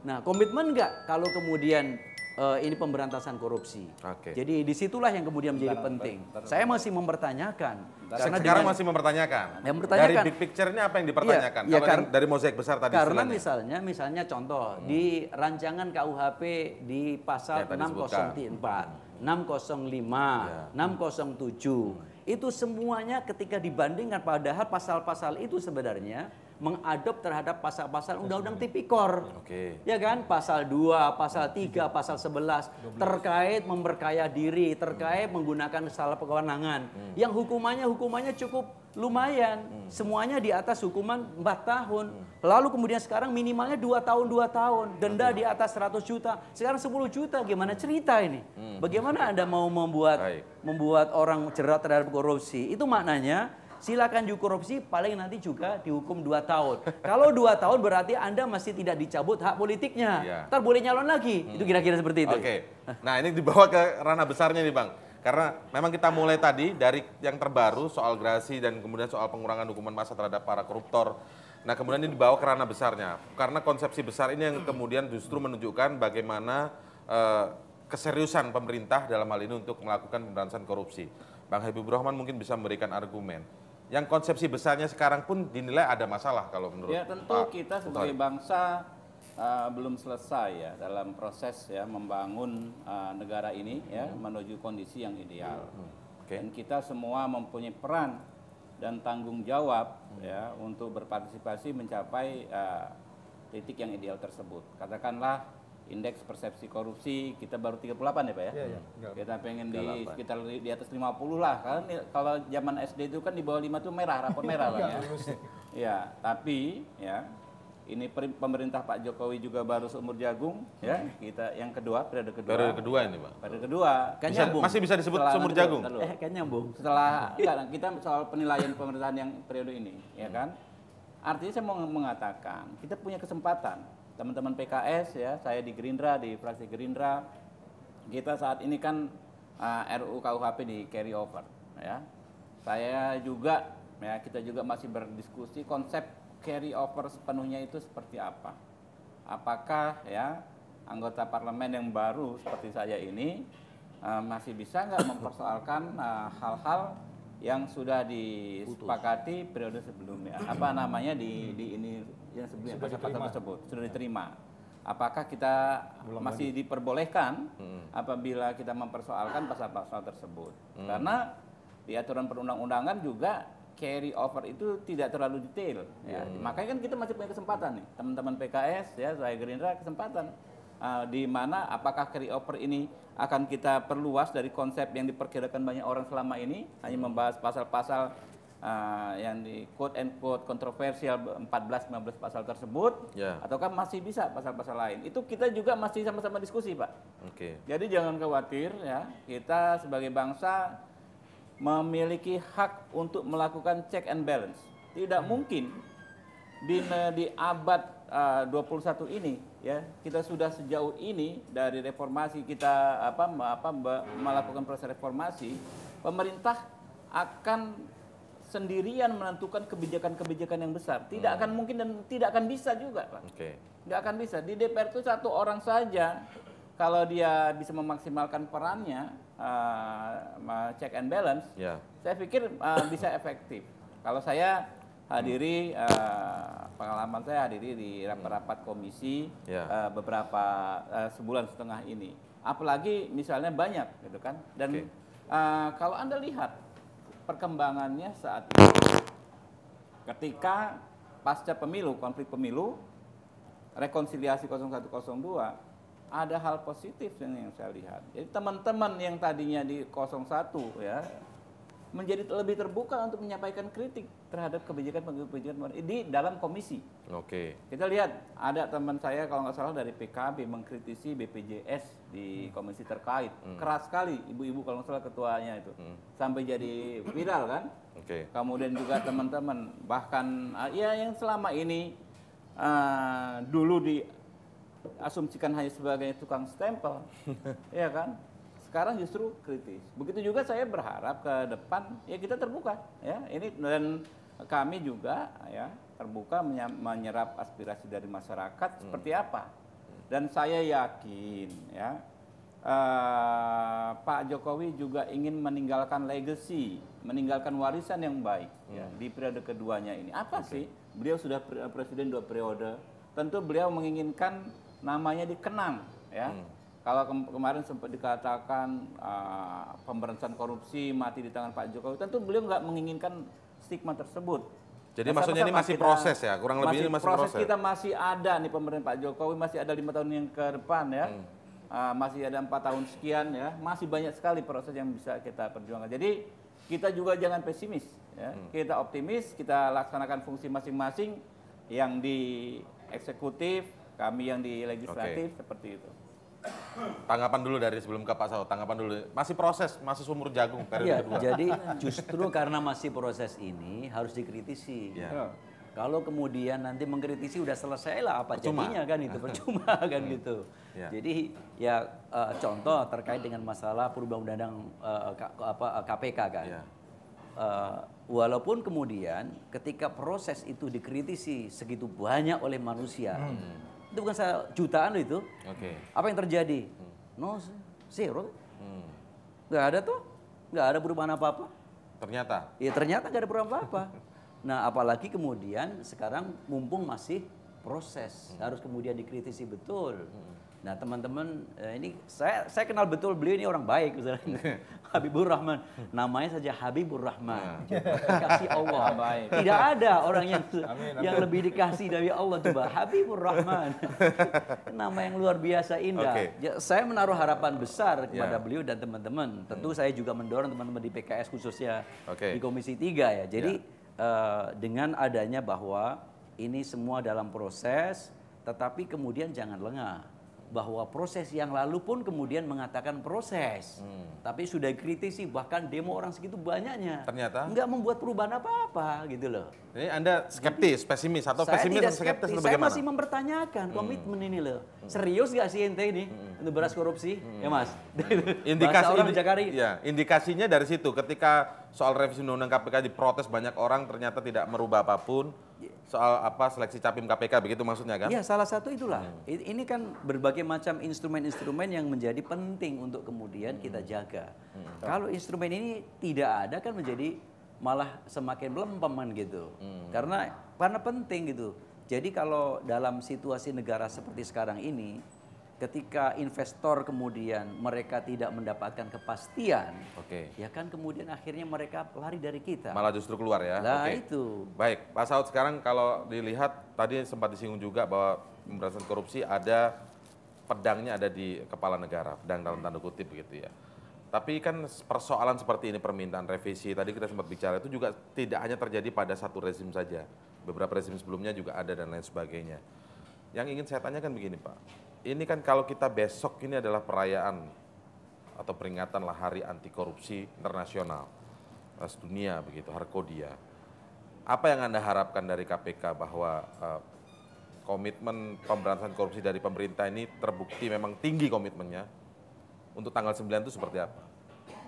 Nah, komitmen enggak kalau kemudian uh, ini pemberantasan korupsi. Okay. Jadi disitulah yang kemudian menjadi penting. Bentar, bentar, saya masih mempertanyakan. Bentar, karena sekarang dengan, masih mempertanyakan. Yang mempertanyakan. Dari big picture ini apa yang iya, dipertanyakan? Ya, ya, kar- dari mozaik besar tadi. Karena istilahnya. misalnya, misalnya contoh hmm. di rancangan KUHP di pasal ya, 604, 605, ya. 607 hmm. Iya. itu semuanya ketika dibandingkan padahal pasal-pasal itu sebenarnya mengadop terhadap pasal-pasal undang-undang tipikor. Oke. Okay. Ya kan? Pasal 2, pasal 3, pasal 11 terkait memperkaya diri, terkait hmm. menggunakan salah kewenangan. Hmm. Yang hukumannya hukumannya cukup lumayan. Hmm. Semuanya di atas hukuman 4 tahun. Hmm. Lalu kemudian sekarang minimalnya 2 tahun 2 tahun, denda okay. di atas 100 juta. Sekarang 10 juta. Gimana cerita ini? Hmm. Bagaimana Anda mau membuat Baik. membuat orang jerat terhadap korupsi? Itu maknanya silakan dikorupsi paling nanti juga dihukum 2 tahun. Kalau 2 tahun berarti Anda masih tidak dicabut hak politiknya. Iya. Ntar boleh nyalon lagi. Hmm. Itu kira-kira seperti itu. Oke. Okay. Nah, ini dibawa ke ranah besarnya nih, Bang. Karena memang kita mulai tadi dari yang terbaru soal grasi dan kemudian soal pengurangan hukuman masa terhadap para koruptor. Nah, kemudian ini dibawa ke ranah besarnya. Karena konsepsi besar ini yang kemudian justru menunjukkan bagaimana uh, keseriusan pemerintah dalam hal ini untuk melakukan pemberantasan korupsi. Bang Habibur Rahman mungkin bisa memberikan argumen yang konsepsi besarnya sekarang pun dinilai ada masalah kalau menurut Ya tentu Pak kita sebagai bangsa uh, belum selesai ya dalam proses ya membangun uh, negara ini ya hmm. menuju kondisi yang ideal. Hmm. Okay. Dan kita semua mempunyai peran dan tanggung jawab hmm. ya untuk berpartisipasi mencapai uh, titik yang ideal tersebut. Katakanlah indeks persepsi korupsi kita baru 38 ya Pak ya. ya, ya. Kita pengen di sekitar di atas 50 lah. kan. Ya, kalau zaman SD itu kan di bawah 5 itu merah, rapor merah lah ya. ya, tapi ya ini pemerintah Pak Jokowi juga baru seumur jagung ya kita yang kedua periode kedua periode kedua ini pak periode kedua kan bisa, nyambung masih bisa disebut seumur jagung eh kan nyambung setelah enggak, kita soal penilaian pemerintahan yang periode ini ya hmm. kan artinya saya mau mengatakan kita punya kesempatan teman-teman PKS ya, saya di Gerindra, di fraksi Gerindra, kita saat ini kan uh, eh, RUU KUHP di carry over ya. Saya juga ya, kita juga masih berdiskusi konsep carry over sepenuhnya itu seperti apa. Apakah ya anggota parlemen yang baru seperti saya ini uh, masih bisa nggak mempersoalkan eh, hal-hal uh, hal -hal yang sudah disepakati periode sebelumnya apa namanya di, hmm. di ini yang sebelumnya diterima. tersebut sudah ya. diterima apakah kita Belum masih lagi. diperbolehkan hmm. apabila kita mempersoalkan pasal-pasal tersebut hmm. karena di aturan perundang-undangan juga carry over itu tidak terlalu detail ya. hmm. makanya kan kita masih punya kesempatan nih teman-teman PKS ya saya Gerindra kesempatan uh, di mana apakah carry over ini akan kita perluas dari konsep yang diperkirakan banyak orang selama ini hanya membahas pasal-pasal uh, yang di quote and quote kontroversial 14-15 pasal tersebut yeah. ataukah masih bisa pasal-pasal lain itu kita juga masih sama-sama diskusi pak. Oke. Okay. Jadi jangan khawatir ya kita sebagai bangsa memiliki hak untuk melakukan check and balance. Tidak mungkin di, di abad eh, uh, 21 ini ya kita sudah sejauh ini dari reformasi kita apa apa melakukan proses reformasi pemerintah akan sendirian menentukan kebijakan-kebijakan yang besar tidak hmm. akan mungkin dan tidak akan bisa juga pak okay. tidak akan bisa di DPR itu satu orang saja kalau dia bisa memaksimalkan perannya uh, check and balance yeah. saya pikir uh, bisa efektif kalau saya hadiri uh, pengalaman saya hadiri di rapat-rapat komisi yeah. Ya. uh, beberapa uh, sebulan setengah ini. Apalagi misalnya banyak gitu kan. Dan okay. uh, eh, kalau Anda lihat perkembangannya saat ini ketika pasca pemilu, konflik pemilu, rekonsiliasi 0102 ada hal positif yang saya lihat. Jadi teman-teman yang tadinya di 01 ya menjadi lebih terbuka untuk menyampaikan kritik terhadap kebijakan-kebijakan di dalam komisi. Oke. Okay. Kita lihat ada teman saya kalau nggak salah dari PKB mengkritisi BPJS di hmm. komisi terkait. Hmm. Keras sekali ibu-ibu kalau nggak salah ketuanya itu. Hmm. Sampai jadi viral kan? Oke. Okay. Kemudian juga teman-teman bahkan ah, ya yang selama ini uh, dulu di asumsikan hanya sebagai tukang stempel, ya kan? sekarang justru kritis. Begitu juga saya berharap ke depan ya kita terbuka ya. Ini dan kami juga ya terbuka menyerap aspirasi dari masyarakat hmm. seperti apa. Hmm. Dan saya yakin ya uh, Pak Jokowi juga ingin meninggalkan legacy, meninggalkan warisan yang baik ya, hmm. ya, di periode keduanya ini. Apa okay. sih? Beliau sudah presiden dua periode. Tentu beliau menginginkan namanya dikenang ya. Hmm kalau ke kemarin sempat dikatakan uh, pemberantasan korupsi mati di tangan Pak Jokowi, tentu beliau nggak menginginkan stigma tersebut. Jadi Masa maksudnya ini masih proses ya, kurang lebih masih ini masih proses. proses. Kita masih ada nih pemerintah Pak Jokowi masih ada lima tahun yang ke depan ya, hmm. uh, masih ada empat tahun sekian ya, masih banyak sekali proses yang bisa kita perjuangkan. Jadi kita juga jangan pesimis, ya. hmm. kita optimis, kita laksanakan fungsi masing-masing yang di eksekutif, kami yang di legislatif okay. seperti itu. Tanggapan dulu dari sebelum ke Pak Saud, tanggapan dulu. Masih proses, masih sumur jagung periode ya, kedua. Jadi justru karena masih proses ini harus dikritisi. Ya. Kalau kemudian nanti mengkritisi udah selesai lah apa percuma. jadinya kan itu percuma kan hmm. gitu. Ya. Jadi ya uh, contoh terkait dengan masalah perubahan undang-undang uh, apa uh, eh, KPK kan. Ya. Uh, walaupun kemudian ketika proses itu dikritisi segitu banyak oleh manusia, hmm itu bukan saya jutaan itu. Oke. Okay. Apa yang terjadi? Hmm. No, zero. Hmm. Gak ada tuh. Gak ada perubahan apa-apa. Ternyata? Iya ternyata gak ada perubahan apa-apa. nah apalagi kemudian sekarang mumpung masih proses. Hmm. Harus kemudian dikritisi betul. Hmm Nah teman-teman eh, ini saya saya kenal betul beliau ini orang baik misalnya Habibur Rahman namanya saja Habibur Rahman nah. kasih Allah tidak ada orang yang amin, amin. yang lebih dikasih dari Allah coba Habibur Rahman nama yang luar biasa indah okay. ya, saya menaruh harapan besar ya. kepada yeah. beliau dan teman-teman tentu hmm. saya juga mendorong teman-teman di PKS khususnya okay. di Komisi 3 ya jadi yeah. Ya. uh, dengan adanya bahwa ini semua dalam proses tetapi kemudian jangan lengah bahwa proses yang lalu pun kemudian mengatakan proses. Hmm. Tapi sudah kritisi bahkan demo orang segitu banyaknya. Ternyata nggak membuat perubahan apa-apa gitu loh. Jadi Anda skeptis, Jadi, pesimis atau pesimis tidak skeptis, skeptis bagaimana? Saya masih mempertanyakan hmm. komitmen ini loh. Hmm. Serius gak sih ente ini hmm. untuk beras korupsi? Hmm. Ya Mas. Hmm. Indikasi orang indi Jakari. Ya, indikasinya dari situ ketika soal revisi undang-undang KPK diprotes banyak orang ternyata tidak merubah apapun. Ya, soal apa seleksi capim KPK begitu maksudnya kan? Iya, salah satu itulah. Hmm. Ini kan berbagai macam instrumen-instrumen yang menjadi penting untuk kemudian hmm. kita jaga. Hmm. Kalau instrumen ini tidak ada kan menjadi malah semakin melempeman gitu. Hmm. Karena karena penting gitu. Jadi kalau dalam situasi negara seperti sekarang ini ketika investor kemudian mereka tidak mendapatkan kepastian, oke, ya kan kemudian akhirnya mereka lari dari kita. Malah justru keluar ya. Nah oke. itu. Baik, Pak Saud sekarang kalau dilihat tadi sempat disinggung juga bahwa pemberantasan korupsi ada pedangnya ada di kepala negara, pedang dalam tanda kutip begitu ya. Tapi kan persoalan seperti ini permintaan revisi tadi kita sempat bicara itu juga tidak hanya terjadi pada satu rezim saja. Beberapa rezim sebelumnya juga ada dan lain sebagainya. Yang ingin saya tanyakan begini Pak, ini kan kalau kita besok ini adalah perayaan atau peringatan lah Hari Anti Korupsi Internasional dunia begitu Harkodia. Apa yang anda harapkan dari KPK bahwa uh, komitmen pemberantasan korupsi dari pemerintah ini terbukti memang tinggi komitmennya untuk tanggal 9 itu seperti apa?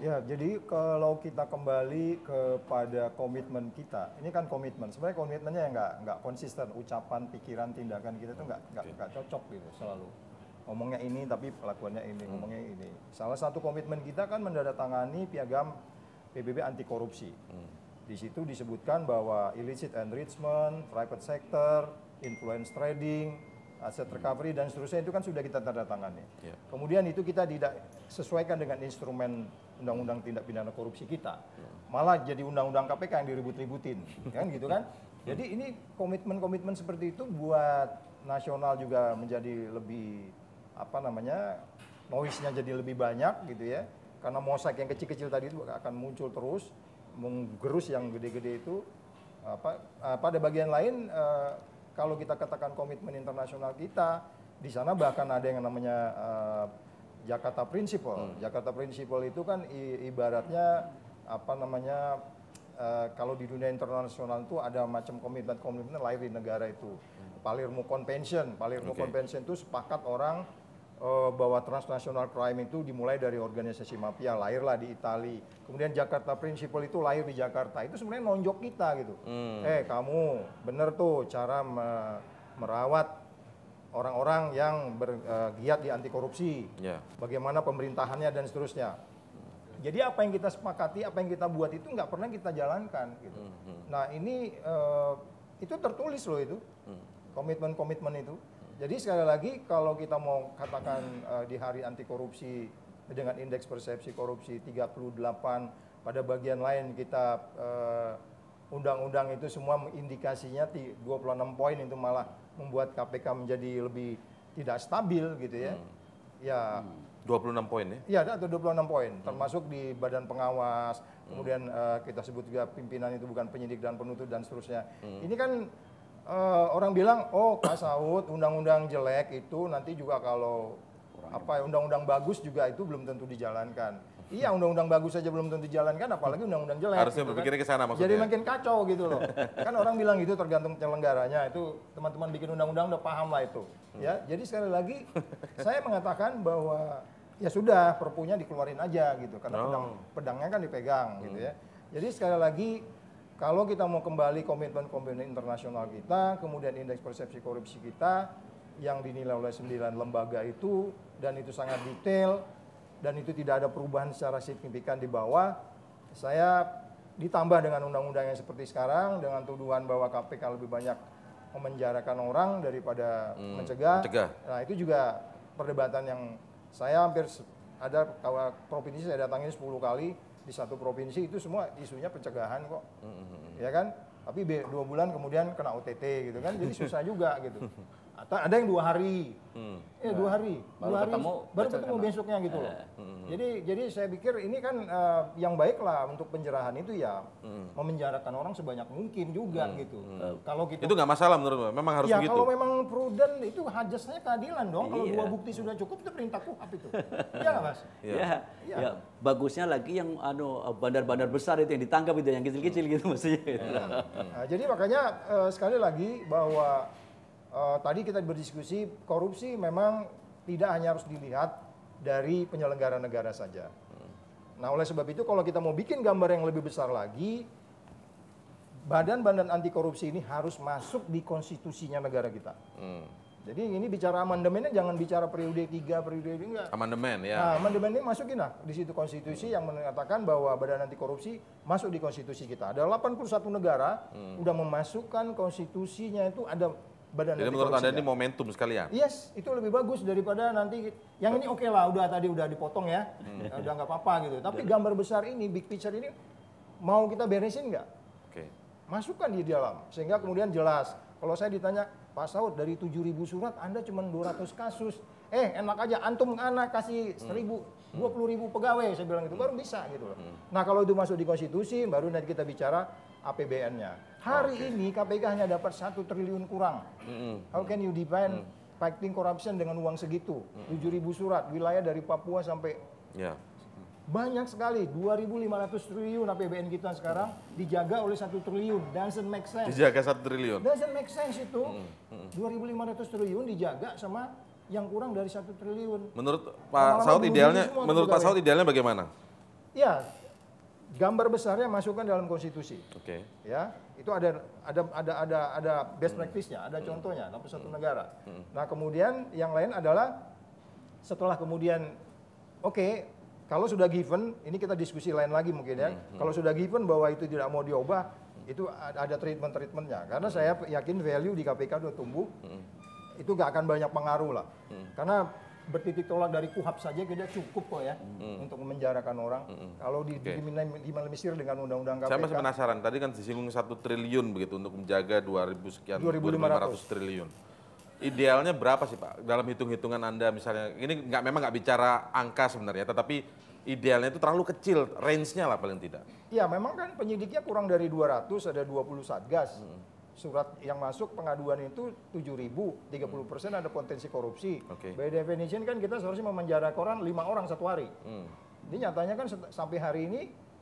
Ya, jadi kalau kita kembali kepada komitmen kita, ini kan komitmen. Sebenarnya komitmennya nggak nggak konsisten, ucapan, pikiran, tindakan kita itu nggak nggak okay. cocok gitu selalu. Ngomongnya ini tapi pelakuannya ini, hmm. ngomongnya ini. Salah satu komitmen kita kan mendatangani piagam PBB anti korupsi. Hmm. Di situ disebutkan bahwa illicit enrichment, private sector, influence trading, aset recovery dan seterusnya itu kan sudah kita tanda tangani. Yeah. Kemudian itu kita tidak sesuaikan dengan instrumen undang-undang tindak pidana korupsi kita. Malah jadi undang-undang KPK yang diribut-ributin, kan gitu kan? Jadi ini komitmen-komitmen seperti itu buat nasional juga menjadi lebih apa namanya noise-nya jadi lebih banyak gitu ya. Karena mosak yang kecil-kecil tadi itu akan muncul terus, menggerus yang gede-gede itu apa eh, pada bagian lain eh, kalau kita katakan komitmen internasional kita di sana bahkan ada yang namanya eh, Jakarta Principle. Hmm. Jakarta Principle itu kan ibaratnya apa namanya uh, kalau di dunia internasional itu ada macam komitmen-komitmen lahir di negara itu. Hmm. Palermo Convention, Palermo okay. Convention itu sepakat orang uh, bahwa transnational crime itu dimulai dari organisasi mafia, lahirlah di Italia. Kemudian Jakarta Principle itu lahir di Jakarta. Itu sebenarnya nonjok kita gitu. Hmm. Eh, kamu bener tuh cara merawat orang-orang yang bergiat e, di anti korupsi, yeah. bagaimana pemerintahannya dan seterusnya. Jadi apa yang kita sepakati, apa yang kita buat itu nggak pernah kita jalankan. Gitu. Mm -hmm. Nah ini uh, itu tertulis loh itu hmm. komitmen-komitmen mm. itu. Jadi sekali lagi kalau kita mau katakan uh, di hari anti korupsi dengan indeks persepsi korupsi 38 pada bagian lain kita uh, undang-undang itu semua indikasinya 26 poin itu malah membuat KPK menjadi lebih tidak stabil gitu ya. Hmm. Ya. Hmm. 26 poin ya? Iya, ada 26 poin, hmm. termasuk di badan pengawas, hmm. kemudian uh, kita sebut juga pimpinan itu bukan penyidik dan penuntut dan seterusnya. Hmm. Ini kan uh, orang bilang, oh Pak Saud, undang-undang jelek itu nanti juga kalau apa undang-undang bagus juga itu belum tentu dijalankan. Iya, undang-undang bagus saja belum tentu jalankan, apalagi undang-undang jelek. Harusnya gitu berpikir kan. ke sana maksudnya. Jadi makin kacau gitu loh. kan orang bilang gitu tergantung penyelenggaranya. Itu teman-teman bikin undang-undang udah paham lah itu. Ya, hmm. jadi sekali lagi saya mengatakan bahwa ya sudah perpunya dikeluarin aja gitu karena oh. pedang pedangnya kan dipegang hmm. gitu ya. Jadi sekali lagi kalau kita mau kembali komitmen-komitmen internasional kita, kemudian indeks persepsi korupsi kita yang dinilai oleh sembilan lembaga itu dan itu sangat detail dan itu tidak ada perubahan secara signifikan di bawah, saya ditambah dengan undang-undang yang seperti sekarang dengan tuduhan bahwa KPK lebih banyak memenjarakan orang daripada hmm, mencegah. mencegah. Nah, itu juga perdebatan yang saya hampir ada provinsi saya datangin 10 kali di satu provinsi itu semua isunya pencegahan kok. Hmm, hmm, hmm. ya kan? Tapi dua bulan kemudian kena OTT gitu kan. Jadi susah juga gitu. atau ada yang dua hari hmm. ya dua nah, hari baru dua hari ketemu, baru ketemu besoknya gitu loh eh. Hmm, hmm. jadi jadi saya pikir ini kan uh, yang baik lah untuk penjarahan itu ya hmm. memenjarakan orang sebanyak mungkin juga hmm. gitu hmm. Eh, kalau gitu itu nggak masalah menurut memang harus ya, begitu kalau memang prudent itu hajasnya keadilan dong iya. dua bukti sudah cukup itu perintah kuhap itu iya mas iya. ya. Ya. ya ya bagusnya lagi yang ano bandar-bandar besar itu yang ditangkap itu yang kecil-kecil hmm. gitu maksudnya Hmm. Nah, jadi makanya uh, sekali lagi bahwa uh, tadi kita berdiskusi korupsi memang tidak hanya harus dilihat dari penyelenggara negara saja. Nah, oleh sebab itu kalau kita mau bikin gambar yang lebih besar lagi, badan-badan anti korupsi ini harus masuk di konstitusinya negara kita. Hmm. Jadi ini bicara amandemennya jangan bicara periode 3, periode ini. enggak. Amandemen ya. Nah, ini masukin lah di situ konstitusi hmm. yang mengatakan bahwa badan anti korupsi masuk di konstitusi kita. Ada 81 negara hmm. udah memasukkan konstitusinya itu ada badan Jadi menurut Anda ini ya. momentum sekalian? Ya? Yes, itu lebih bagus daripada nanti yang ini oke okay lah, udah tadi udah dipotong ya, hmm. udah nggak apa-apa gitu. Tapi gambar besar ini, big picture ini mau kita beresin nggak? Oke. Okay. Masukkan di dalam sehingga kemudian jelas. Kalau saya ditanya Pak Saud dari 7.000 surat Anda cuma 200 kasus. Eh enak aja antum anak kasih 1.000, hmm. hmm. puluh ribu pegawai saya bilang itu hmm. baru bisa gitu loh. Nah kalau itu masuk di konstitusi baru nanti kita bicara APBN-nya. Hari okay. ini KPK hanya dapat satu triliun kurang. Mm -hmm. How can you define mm -hmm. fighting corruption dengan uang segitu? Mm -hmm. surat wilayah dari Papua sampai yeah. banyak sekali 2.500 triliun APBN kita sekarang mm. dijaga oleh satu triliun. Doesn't make sense. Dijaga satu triliun. Doesn't make sense itu. Mm -hmm. 2.500 mm. triliun dijaga sama yang kurang dari satu triliun. Menurut Pak Saud idealnya, menurut Pak Saud idealnya bagaimana? Ya, gambar besarnya masukkan dalam konstitusi. Oke. Okay. Ya, itu ada ada ada ada ada best practice-nya, ada hmm. contohnya dalam satu hmm. negara. Hmm. Nah, kemudian yang lain adalah setelah kemudian oke, okay, kalau sudah given, ini kita diskusi lain lagi mungkin ya. Kalau sudah given bahwa itu tidak mau diubah, itu ada treatment-treatmentnya. Karena saya yakin value di KPK sudah tumbuh. Itu gak akan banyak pengaruh lah. Karena bertitik tolak dari kuhap saja kita cukup kok ya mm. untuk memenjarakan orang. Mm. Kalau di, okay. diminimalisir dengan undang-undang KPK. Saya masih penasaran tadi kan disinggung satu triliun begitu untuk menjaga dua ribu sekian 2500 triliun. Idealnya berapa sih Pak dalam hitung-hitungan Anda misalnya ini nggak memang nggak bicara angka sebenarnya tetapi idealnya itu terlalu kecil range-nya lah paling tidak. Iya, memang kan penyidiknya kurang dari 200 ada 20 satgas. Hmm surat yang masuk pengaduan itu 7000 30 hmm. persen ada potensi korupsi. Okay. By definition kan kita seharusnya memenjarakan koran lima orang satu hari. Hmm. Jadi nyatanya kan sampai hari ini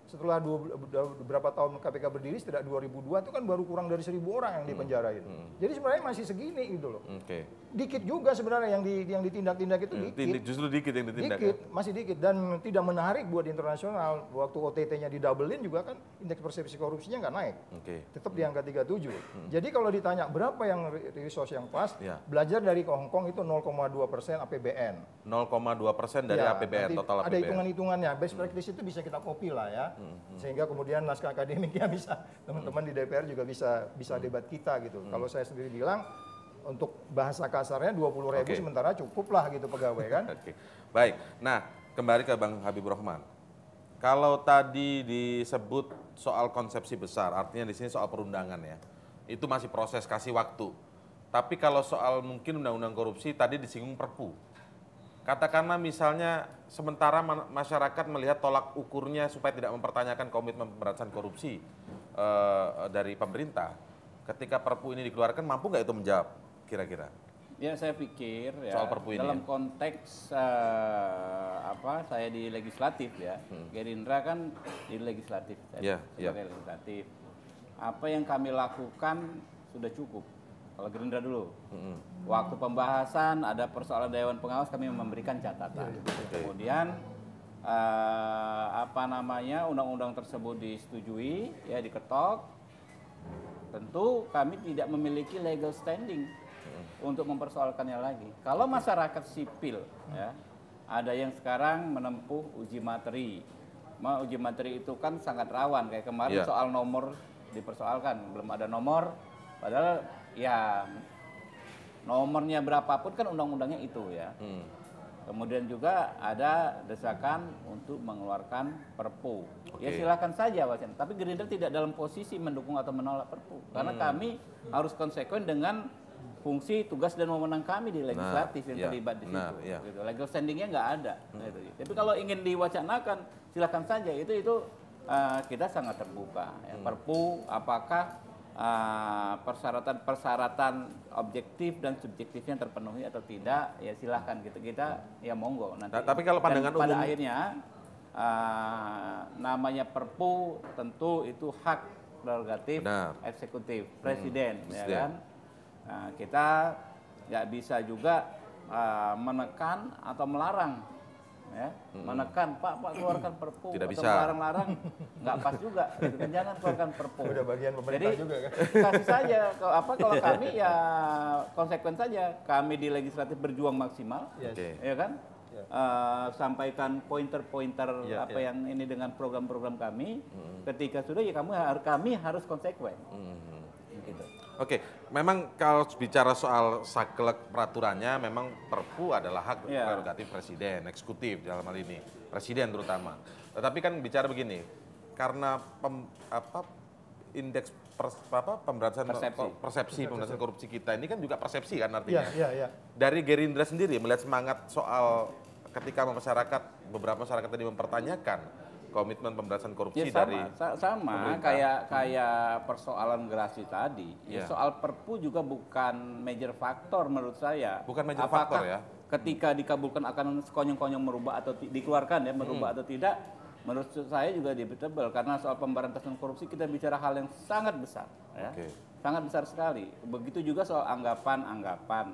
setelah dua, beberapa tahun KPK berdiri ribu 2002 itu kan baru kurang dari seribu orang yang hmm. dipenjarain. Hmm. Jadi sebenarnya masih segini gitu loh. Okay dikit juga sebenarnya yang di, yang ditindak-tindak itu iya, dikit. Tindik, justru dikit yang ditindak. Dikit, ya? masih dikit dan tidak menarik buat internasional. Waktu OTT-nya di didoublein juga kan indeks persepsi korupsinya nggak naik. Okay. Tetap di angka 37. Hmm. Jadi kalau ditanya berapa yang resource yang pas, ya. belajar dari Hong Kong itu 0,2 persen APBN. 0,2 persen dari ya, APBN total APBN. Ada hitungan-hitungannya. Best hmm. practice hmm. itu bisa kita copy lah ya, hmm. hmm. sehingga kemudian naskah akademiknya bisa hmm. teman-teman hmm. di DPR juga bisa bisa hmm. debat kita gitu. Hmm. Kalau saya sendiri bilang untuk bahasa kasarnya 20 ribu okay. sementara cukup lah gitu pegawai kan. Oke. Okay. Baik. Nah, kembali ke Bang Habibur Rahman. Kalau tadi disebut soal konsepsi besar, artinya di sini soal perundangan ya. Itu masih proses kasih waktu. Tapi kalau soal mungkin undang-undang korupsi tadi disinggung Perpu. Katakanlah misalnya sementara masyarakat melihat tolak ukurnya supaya tidak mempertanyakan komitmen pemberantasan korupsi eh, dari pemerintah. Ketika Perpu ini dikeluarkan mampu nggak itu menjawab? kira-kira? Ya saya pikir ya, Soal perpu ini dalam ya? konteks uh, apa saya di legislatif ya hmm. Gerindra kan di legislatif yeah, ya, sebagai yeah. legislatif apa yang kami lakukan sudah cukup kalau Gerindra dulu hmm. waktu pembahasan ada persoalan Dewan Pengawas kami memberikan catatan ya, ya. okay. kemudian uh, apa namanya undang-undang tersebut disetujui ya diketok tentu kami tidak memiliki legal standing untuk mempersoalkannya lagi. Kalau masyarakat sipil hmm. ya, ada yang sekarang menempuh uji materi. Mau uji materi itu kan sangat rawan kayak kemarin yeah. soal nomor dipersoalkan, belum ada nomor padahal ya nomornya berapapun kan undang-undangnya itu ya. Hmm. Kemudian juga ada desakan untuk mengeluarkan Perpu. Okay. Ya silakan saja Wasen, tapi Gerindra tidak dalam posisi mendukung atau menolak Perpu karena hmm. kami harus konsekuen dengan fungsi, tugas dan wewenang kami di legislatif nah, yang ya, terlibat di nah, situ. Ya. Gitu. Legal standingnya nggak ada. Hmm. Gitu. Tapi kalau ingin diwacanakan, silakan saja. Itu itu uh, kita sangat terbuka. Ya. Hmm. Perpu, apakah eh, persyaratan-persyaratan objektif dan subjektifnya terpenuhi atau tidak? Ya silahkan gitu. Kita ya monggo nanti. Nah, tapi kalau pandangan dan pada akhirnya uh, namanya Perpu tentu itu hak prerogatif eksekutif hmm. presiden, hmm, ya kan? Nah, kita nggak bisa juga uh, menekan atau melarang ya hmm menekan pak pak keluarkan perpu tidak atau bisa larang-larang nggak pas juga gitu kan. jangan keluarkan perpu Sudah bagian pemerintah Jadi, juga kan kasih saja kalau apa kalau iya. kami ya konsekuen saja kami di legislatif berjuang maksimal yes. ya kan yeah. Ya. uh, sampaikan pointer-pointer yeah, ya. apa yeah. yang ini dengan program-program kami mm ketika sudah ya kamu kami harus konsekuen mm gitu. oke memang kalau bicara soal saklek peraturannya, memang Perpu adalah hak yeah. prerogatif presiden, eksekutif dalam hal ini, presiden terutama. Tetapi kan bicara begini, karena pem, apa indeks apa pemberantasan persepsi, persepsi, pemberantasan korupsi kita ini kan juga persepsi kan artinya. Yeah, yeah, yeah. Dari Gerindra sendiri melihat semangat soal ketika masyarakat beberapa masyarakat tadi mempertanyakan komitmen pemberantasan korupsi ya, sama, dari sama pemerintah. kayak hmm. kayak persoalan gerasi tadi. Ya. Iya. Soal Perpu juga bukan major faktor menurut saya. Bukan major Apakah faktor ya. Ketika dikabulkan akan sekonyong-konyong merubah atau dikeluarkan ya merubah hmm. atau tidak menurut saya juga debatable karena soal pemberantasan korupsi kita bicara hal yang sangat besar ya. Okay. Sangat besar sekali. Begitu juga soal anggapan-anggapan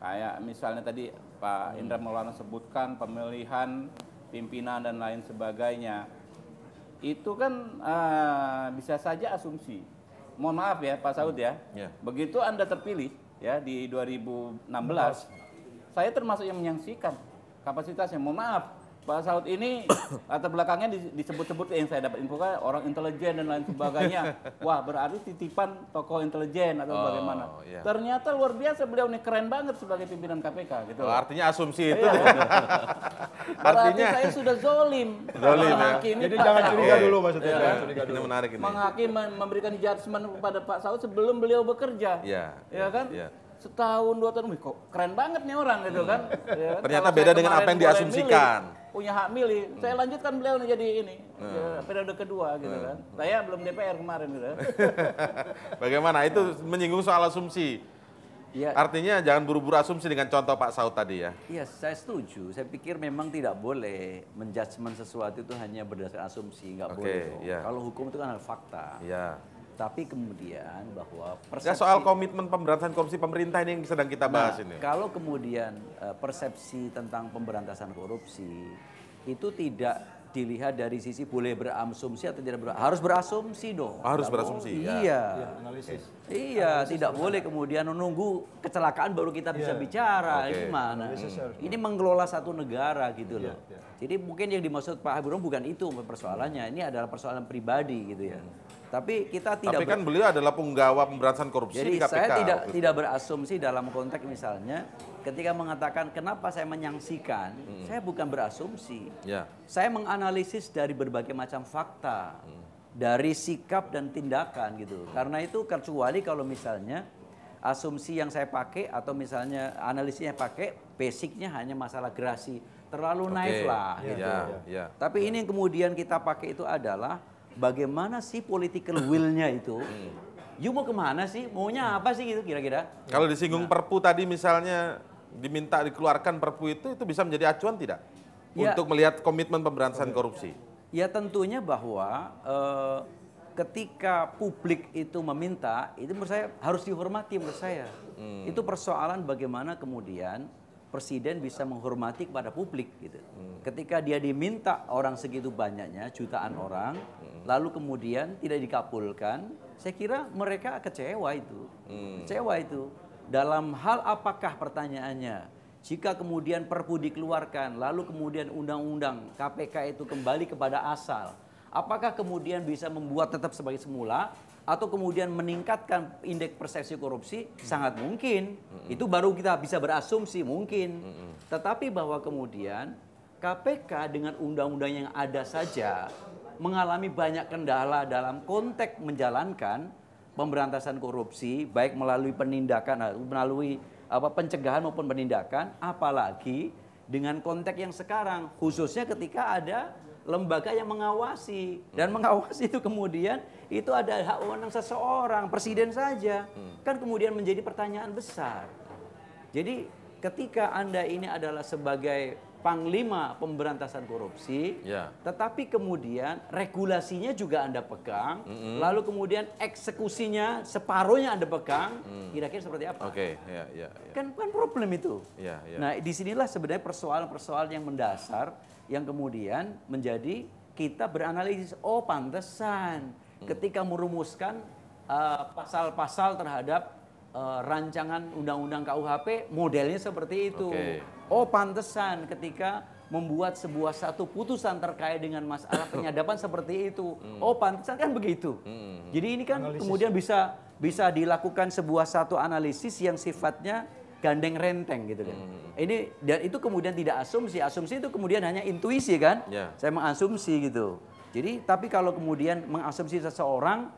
kayak misalnya tadi Pak Indra Maulana sebutkan pemilihan pimpinan dan lain sebagainya itu kan uh, bisa saja asumsi. Mohon maaf ya Pak Saud ya. Yeah. Begitu Anda terpilih ya di 2016, saya termasuk yang menyaksikan kapasitasnya. Mohon maaf, Pak Saud ini atau belakangnya disebut-sebut yang saya dapat info kan orang intelijen dan lain sebagainya. Wah berarti titipan tokoh intelijen atau oh, bagaimana? Iya. Ternyata luar biasa beliau ini keren banget sebagai pimpinan KPK gitu. Oh, artinya asumsi itu. Iya. artinya saya sudah zolim. Zolim ya. Jadi Pak jangan curiga dulu maksudnya. Iya. Curiga dulu. menarik ini. Menghakimi memberikan judgement kepada Pak Saud sebelum beliau bekerja. Iya. Iya, iya kan? Iya setahun dua tahun, kok keren banget nih orang gitu hmm. kan. Ya, Ternyata beda dengan apa yang diasumsikan. Milih, punya hak milih. Hmm. Saya lanjutkan beliau jadi ini hmm. periode kedua gitu hmm. kan. Saya belum DPR kemarin gitu. Bagaimana itu nah. menyinggung soal asumsi? Ya. Artinya jangan buru-buru asumsi dengan contoh Pak Saud tadi ya. Iya, saya setuju. Saya pikir memang tidak boleh menjudgement sesuatu itu hanya berdasarkan asumsi, nggak okay, boleh. Ya. Kalau hukum itu kan fakta. Iya. Tapi kemudian bahwa persepsi... Ya, soal komitmen pemberantasan korupsi pemerintah ini yang sedang kita nah, bahas nah, ini. Kalau kemudian uh, persepsi tentang pemberantasan korupsi itu tidak dilihat dari sisi boleh berasumsi atau tidak ber harus berasumsi dong oh, harus berasumsi ya. iya ya, analisis iya analisis tidak bersama. boleh kemudian menunggu kecelakaan baru kita bisa yeah. bicara okay. gimana hmm. ini mengelola satu negara gitu yeah, loh yeah. Iya. jadi mungkin yang dimaksud Pak Habibur bukan itu persoalannya ini adalah persoalan pribadi gitu ya hmm. Tapi kita tidak Tapi kan beliau adalah penggawa pemberantasan korupsi Jadi di KPK. saya tidak gitu. tidak berasumsi dalam konteks misalnya ketika mengatakan kenapa saya menyangsikan, hmm. saya bukan berasumsi. Ya. Saya menganalisis dari berbagai macam fakta. Hmm. Dari sikap dan tindakan gitu. Hmm. Karena itu kecuali kalau misalnya asumsi yang saya pakai atau misalnya analisisnya pakai basicnya hanya masalah gerasi terlalu okay. naif lah yeah. gitu. Yeah. Yeah. Tapi ini yang kemudian kita pakai itu adalah bagaimana sih political will-nya itu hmm. you mau kemana sih? Maunya apa sih gitu kira-kira? Kalau disinggung nah. perpu tadi misalnya diminta dikeluarkan perpu itu, itu bisa menjadi acuan tidak? Ya. Untuk melihat komitmen pemberantasan korupsi. Ya tentunya bahwa eh, ketika publik itu meminta, itu menurut saya harus dihormati menurut saya. Hmm. Itu persoalan bagaimana kemudian presiden bisa menghormati kepada publik gitu. Hmm. Ketika dia diminta orang segitu banyaknya, jutaan hmm. orang, hmm. lalu kemudian tidak dikabulkan, saya kira mereka kecewa itu. Hmm. Kecewa itu. Dalam hal apakah pertanyaannya? Jika kemudian Perpu dikeluarkan, lalu kemudian undang-undang KPK itu kembali kepada asal, apakah kemudian bisa membuat tetap sebagai semula atau kemudian meningkatkan indeks persepsi korupsi hmm. sangat mungkin. Hmm. Itu baru kita bisa berasumsi mungkin. Hmm. Tetapi bahwa kemudian KPK dengan undang-undang yang ada saja mengalami banyak kendala dalam konteks menjalankan pemberantasan korupsi baik melalui penindakan eh, melalui apa pencegahan maupun penindakan apalagi dengan konteks yang sekarang khususnya ketika ada lembaga yang mengawasi dan mengawasi itu kemudian itu ada hak wewenang seseorang presiden saja hmm. kan kemudian menjadi pertanyaan besar jadi ketika anda ini adalah sebagai panglima pemberantasan korupsi ya. tetapi kemudian regulasinya juga anda pegang mm -hmm. lalu kemudian eksekusinya separuhnya anda pegang kira hmm. kira-kira seperti apa okay. ya, ya, ya. kan kan problem itu ya, ya. nah disinilah sebenarnya persoalan-persoalan yang mendasar yang kemudian menjadi kita beranalisis oh pantesan hmm. ketika merumuskan eh, pasal-pasal uh, terhadap uh, rancangan undang-undang KUHP modelnya seperti itu. Okay. Oh pantesan ketika membuat sebuah satu putusan terkait dengan masalah penyadapan seperti itu. Hmm. Oh pantesan kan begitu. Hmm. Jadi ini kan analisis. kemudian bisa bisa dilakukan sebuah satu analisis yang sifatnya gandeng renteng gitu kan. Hmm. Ini dan itu kemudian tidak asumsi, asumsi itu kemudian hanya intuisi kan. Yeah. Saya mengasumsi gitu. Jadi tapi kalau kemudian mengasumsi seseorang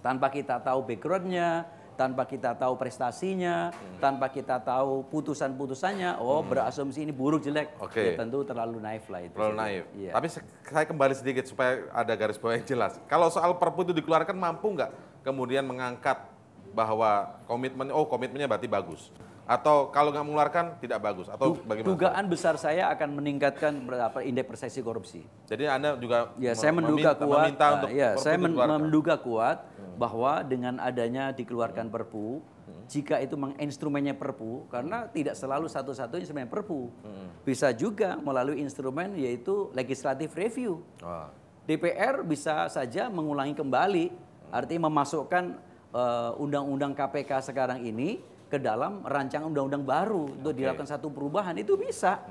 tanpa kita tahu backgroundnya, tanpa kita tahu prestasinya, hmm. tanpa kita tahu putusan-putusannya, oh hmm. berasumsi ini buruk jelek, okay. ya tentu terlalu naif lah itu. Terlalu naif. Ya. Tapi saya kembali sedikit supaya ada garis bawah yang jelas. Kalau soal Perpu itu dikeluarkan mampu nggak kemudian mengangkat bahwa komitmen, oh komitmennya berarti bagus. Atau kalau nggak mengeluarkan tidak bagus atau bagaimana? Dugaan besar saya akan meningkatkan berapa indeks persepsi korupsi. Jadi Anda juga ya, saya menduga meminta, kuat, meminta ah, untuk ya, saya men dikeluarkan. menduga kuat hmm. bahwa dengan adanya dikeluarkan Perpu hmm. jika itu menginstrumennya Perpu karena tidak selalu satu-satunya instrumen Perpu. Hmm. Bisa juga melalui instrumen yaitu legislatif review. Ah. DPR bisa saja mengulangi kembali artinya memasukkan eh, undang-undang uh, undang -undang KPK sekarang ini ke dalam rancangan undang-undang baru okay. untuk dilakukan satu perubahan itu bisa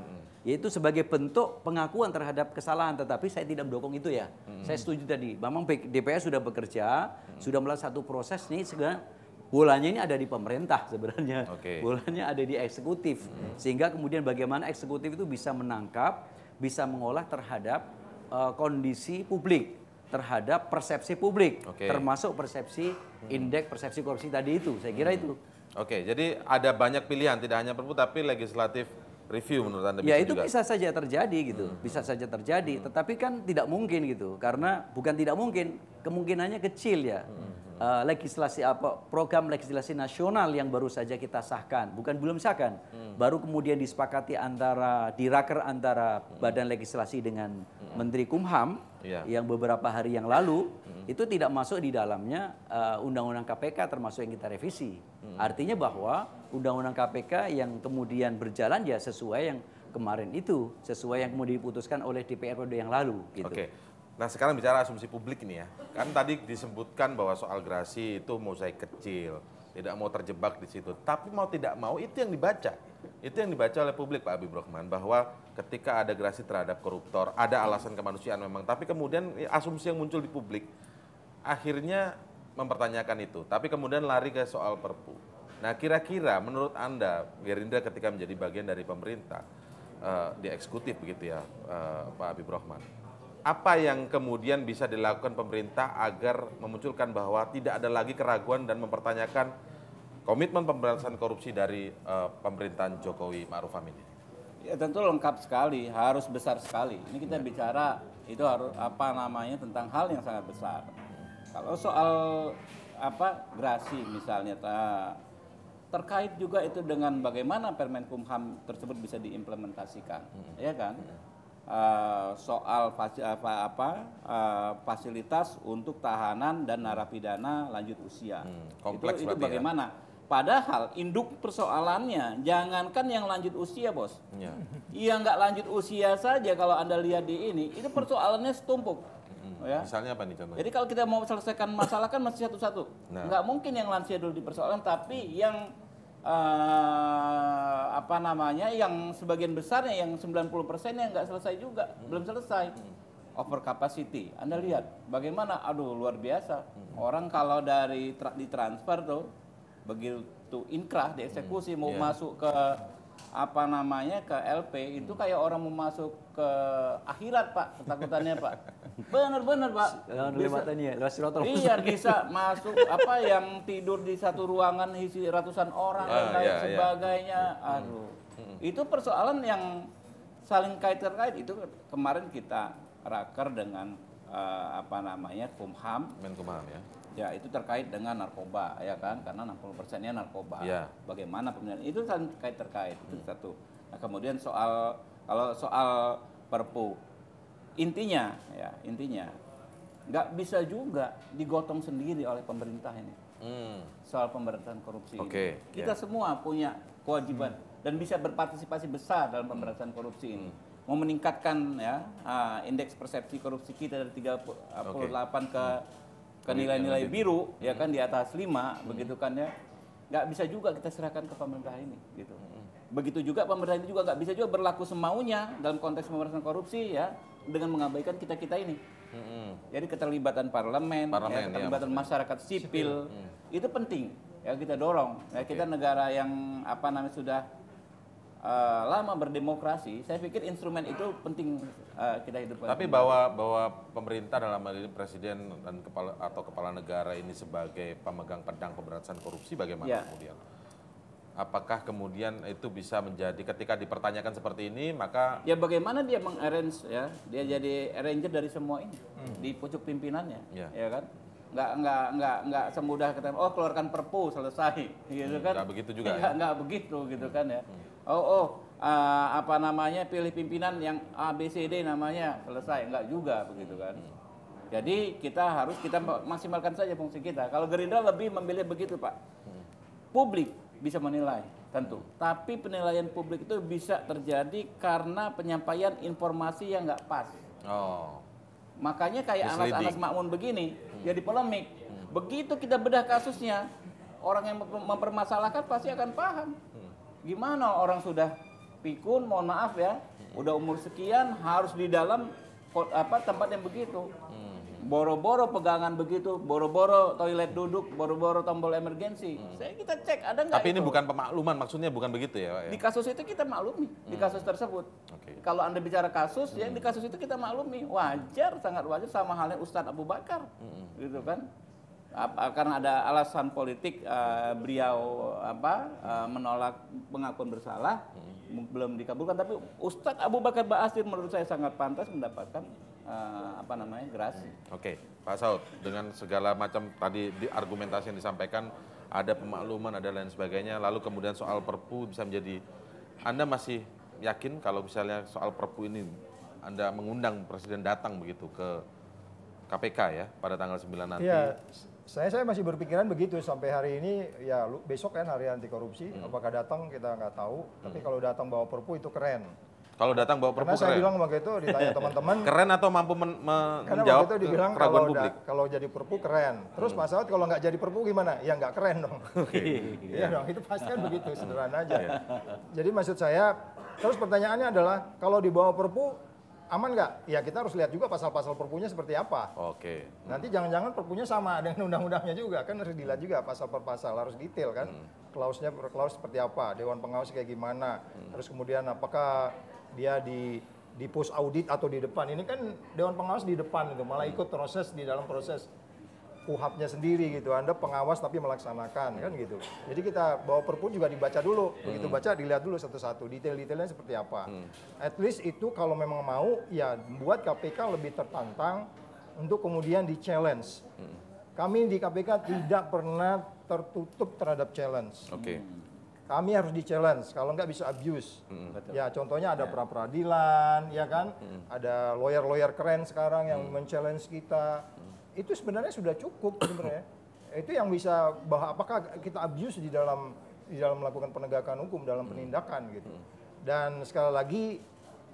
yaitu sebagai bentuk pengakuan terhadap kesalahan tetapi saya tidak mendukung itu ya hmm. saya setuju tadi memang DPR sudah bekerja hmm. sudah melakukan satu proses nih segala bolanya ini ada di pemerintah sebenarnya okay. bolanya ada di eksekutif hmm. sehingga kemudian bagaimana eksekutif itu bisa menangkap bisa mengolah terhadap uh, kondisi publik terhadap persepsi publik okay. termasuk persepsi hmm. indeks persepsi korupsi tadi itu saya kira hmm. itu Oke, jadi ada banyak pilihan, tidak hanya perpu tapi legislatif review menurut Anda ya, bisa Ya itu juga. bisa saja terjadi gitu, hmm. bisa saja terjadi. Hmm. Tetapi kan tidak mungkin gitu, karena bukan tidak mungkin, kemungkinannya kecil ya. Hmm. Uh, legislasi apa program legislasi nasional yang baru saja kita sahkan, bukan belum sahkan, hmm. baru kemudian disepakati antara diraker antara hmm. Badan Legislasi dengan hmm. Menteri Kumham yeah. yang beberapa hari yang lalu hmm. itu tidak masuk di dalamnya eh, undang-undang uh, KPK termasuk yang kita revisi. Hmm. Artinya bahwa undang-undang KPK yang kemudian berjalan ya sesuai yang kemarin itu, sesuai yang kemudian diputuskan oleh DPR periode yang lalu gitu. Oke. Nah, sekarang bicara asumsi publik ini ya. Kan tadi disebutkan bahwa soal grasi itu mau saya kecil, tidak mau terjebak di situ. Tapi mau tidak mau itu yang dibaca itu yang dibaca oleh publik Pak Habib Rohman bahwa ketika ada gerasi terhadap koruptor, ada alasan kemanusiaan memang, tapi kemudian asumsi yang muncul di publik akhirnya mempertanyakan itu, tapi kemudian lari ke soal perpu. Nah, kira-kira menurut Anda Gerindra ketika menjadi bagian dari pemerintah uh, di eksekutif begitu ya, uh, Pak Habib Rohman. Apa yang kemudian bisa dilakukan pemerintah agar memunculkan bahwa tidak ada lagi keraguan dan mempertanyakan komitmen pemberantasan korupsi dari uh, pemerintahan Jokowi Ma'ruf Amin ini? Ya tentu lengkap sekali, harus besar sekali. Ini kita ya. bicara itu harus apa namanya tentang hal yang sangat besar. Kalau soal apa grasi misalnya terkait juga itu dengan bagaimana Permenkumham tersebut bisa diimplementasikan, hmm. ya kan? Uh, soal fasi, apa, apa uh, fasilitas untuk tahanan dan narapidana lanjut usia. Hmm, kompleks itu, itu ya. bagaimana? Padahal induk persoalannya jangankan yang lanjut usia bos, Iya. yang nggak lanjut usia saja kalau anda lihat di ini itu persoalannya setumpuk. Hmm. ya. Misalnya apa nih contohnya? Jadi kalau kita mau selesaikan masalah kan masih satu-satu, nah. nggak mungkin yang lansia dulu dipersoalkan, tapi yang uh, apa namanya yang sebagian besarnya yang 90 persennya nggak selesai juga, hmm. belum selesai. Hmm. Over capacity, Anda lihat bagaimana, aduh luar biasa. Hmm. Orang kalau dari tra transfer tuh begitu inkrah dieksekusi hmm. mau yeah. masuk ke apa namanya ke LP itu hmm. kayak orang mau masuk ke akhirat pak ketakutannya pak benar-benar pak bisa, iya bisa masuk apa yang tidur di satu ruangan isi ratusan orang uh, dan lain yeah, iya. sebagainya yeah. Hmm, hmm. aduh hmm. itu persoalan yang saling kait terkait itu kemarin kita raker dengan uh, apa namanya Kumham Menkumham ya Ya, itu terkait dengan narkoba, ya kan? Karena 60 persennya narkoba. Ya. Bagaimana pemilihan itu terkait kan terkait itu hmm. satu. Nah, kemudian soal kalau soal perpu, intinya ya intinya nggak bisa juga digotong sendiri oleh pemerintah ini. Hmm. Soal pemberantasan korupsi okay. kita ya. semua punya kewajiban hmm. dan bisa berpartisipasi besar dalam pemberantasan hmm. korupsi ini. Hmm mau meningkatkan ya uh, indeks persepsi korupsi kita dari 38 ah, okay. ke hmm ke kan iya, nilai-nilai iya. biru ya hmm. kan di atas lima begitu kan ya nggak bisa juga kita serahkan ke pemerintah ini gitu hmm. begitu juga pemerintah ini juga nggak bisa juga berlaku semaunya dalam konteks pemerintahan korupsi ya dengan mengabaikan kita kita ini hmm. jadi keterlibatan parlemen, ya, parlemen ya, keterlibatan ya, masyarakat sipil, sipil. itu penting ya kita dorong ya okay. kita negara yang apa namanya sudah uh, lama berdemokrasi, saya pikir instrumen itu penting uh, kita hidup. Tapi bahwa bahwa pemerintah dalam hal ini presiden dan kepala atau kepala negara ini sebagai pemegang pedang pemberantasan korupsi bagaimana ya. kemudian? Apakah kemudian itu bisa menjadi ketika dipertanyakan seperti ini maka ya bagaimana dia mengarrange ya dia jadi arranger dari semua ini hmm. di pucuk pimpinannya ya, ya kan nggak nggak nggak nggak semudah kita oh keluarkan perpu selesai hmm, gitu kan nggak begitu juga nggak, ya? nggak begitu gitu kan ya hmm. oh oh uh, apa namanya pilih pimpinan yang a b c d namanya selesai nggak juga begitu kan hmm. jadi kita harus kita maksimalkan saja fungsi kita kalau Gerindra lebih memilih begitu pak publik bisa menilai tentu tapi penilaian publik itu bisa terjadi karena penyampaian informasi yang nggak pas oh Makanya kayak anak-anak makmun begini, hmm. jadi polemik. Hmm. Begitu kita bedah kasusnya, orang yang mempermasalahkan pasti akan paham. Hmm. Gimana orang sudah pikun, mohon maaf ya, hmm. udah umur sekian harus di dalam apa tempat yang begitu. Hmm boro-boro pegangan begitu, boro-boro toilet duduk, boro-boro tombol emergensi. Hmm. Saya kita cek ada nggak. Tapi itu? ini bukan pemakluman, maksudnya bukan begitu ya, Pak? Ya? Di kasus itu kita maklumi, hmm. di kasus tersebut. Okay. Kalau anda bicara kasus, hmm. ya di hmm. kasus itu kita maklumi, wajar, sangat wajar sama halnya Ustadz Abu Bakar, hmm. gitu kan? Apa, ah, karena ada alasan politik uh, beliau apa uh, menolak pengakuan bersalah hmm. belum dikabulkan tapi Ustadz Abu Bakar Ba'asyir menurut saya sangat pantas mendapatkan uh, apa namanya gerasi. Oke, okay. Pak Saud, dengan segala macam tadi di argumentasi yang disampaikan, ada pemakluman, ada lain sebagainya. Lalu kemudian soal Perpu bisa menjadi, Anda masih yakin kalau misalnya soal Perpu ini Anda mengundang Presiden datang begitu ke KPK ya pada tanggal 9 nanti? Ya, saya saya masih berpikiran begitu sampai hari ini ya besok kan hari anti korupsi hmm. apakah datang kita nggak tahu hmm. tapi kalau datang bawa perpu itu keren kalau datang bawa perpu Karena saya bilang waktu itu ditanya teman-teman. keren atau mampu men menjawab itu dibilang kalau publik? Kalau jadi perpu keren. Terus hmm. Pak Saud kalau nggak jadi perpu gimana? Ya nggak keren dong. Iya, iya dong, itu pasti kan begitu, sederhana aja. Iya. jadi maksud saya, terus pertanyaannya adalah kalau dibawa perpu aman nggak? Ya kita harus lihat juga pasal-pasal perpunya seperti apa. Oke. Hmm. Nanti jangan-jangan perpunya sama dengan undang-undangnya juga, kan harus dilihat juga pasal per pasal, harus detail kan. Hmm. Klausnya per klaus seperti apa, dewan pengawas kayak gimana, hmm. terus kemudian apakah dia di di push audit atau di depan. Ini kan dewan pengawas di depan itu malah ikut proses di dalam proses uhapnya sendiri gitu. Anda pengawas tapi melaksanakan kan gitu. Jadi kita bawa perpu juga dibaca dulu. Begitu hmm. baca dilihat dulu satu-satu detail-detailnya seperti apa. Hmm. At least itu kalau memang mau ya buat KPK lebih tertantang untuk kemudian di challenge. Hmm. Kami di KPK tidak pernah tertutup terhadap challenge. Oke. Okay kami harus di challenge kalau nggak bisa abuse hmm. ya contohnya ada yeah. pra peradilan ya kan hmm. ada lawyer lawyer keren sekarang yang hmm. men challenge kita hmm. itu sebenarnya sudah cukup sebenarnya itu yang bisa bahwa apakah kita abuse di dalam di dalam melakukan penegakan hukum dalam penindakan gitu dan sekali lagi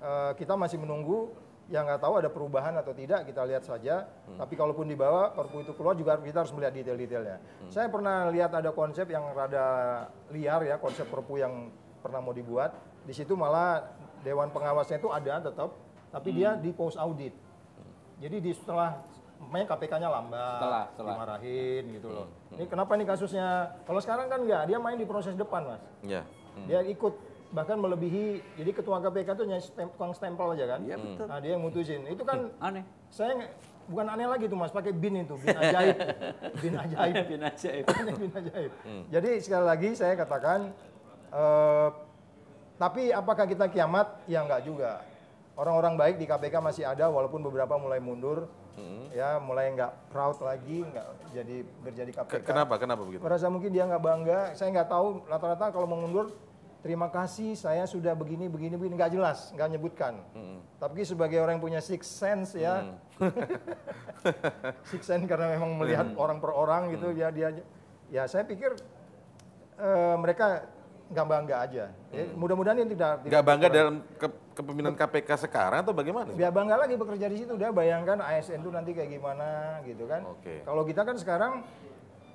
eh, kita masih menunggu yang nggak tahu ada perubahan atau tidak kita lihat saja. Hmm. Tapi kalaupun dibawa perpu itu keluar juga kita harus melihat detail-detailnya. Hmm. Saya pernah lihat ada konsep yang rada liar ya konsep perpu yang pernah mau dibuat. Di situ malah dewan pengawasnya itu ada tetap, tapi hmm. dia di post audit. Jadi di setelah main KPK-nya lambat, setelah, setelah. dimarahin gitu loh. Hmm. hmm. Ini kenapa nih kasusnya? Kalau sekarang kan nggak, dia main di proses depan mas. Yeah. Hmm. Dia ikut bahkan melebihi jadi ketua KPK itu hanya stem, stempel aja kan ya, betul. nah dia yang mutusin itu kan aneh saya bukan aneh lagi tuh mas pakai bin itu bin ajaib bin ajaib bin ajaib bin ajaib hmm. jadi sekali lagi saya katakan uh, tapi apakah kita kiamat ya enggak juga orang-orang baik di KPK masih ada walaupun beberapa mulai mundur hmm. ya mulai enggak proud lagi enggak jadi kerja di KPK kenapa kenapa begitu merasa mungkin dia enggak bangga saya enggak tahu rata-rata kalau mau mundur terima kasih saya sudah begini begini begini nggak jelas nggak nyebutkan hmm. tapi sebagai orang yang punya six sense ya mm. six sense karena memang melihat mm. orang per orang gitu mm. ya dia ya saya pikir uh, mereka nggak bangga aja ya, hmm. mudah-mudahan ini tidak nggak bangga dalam ke kepemimpinan KPK sekarang atau bagaimana nggak bangga lagi bekerja di situ udah bayangkan ASN itu nanti kayak gimana gitu kan okay. kalau kita kan sekarang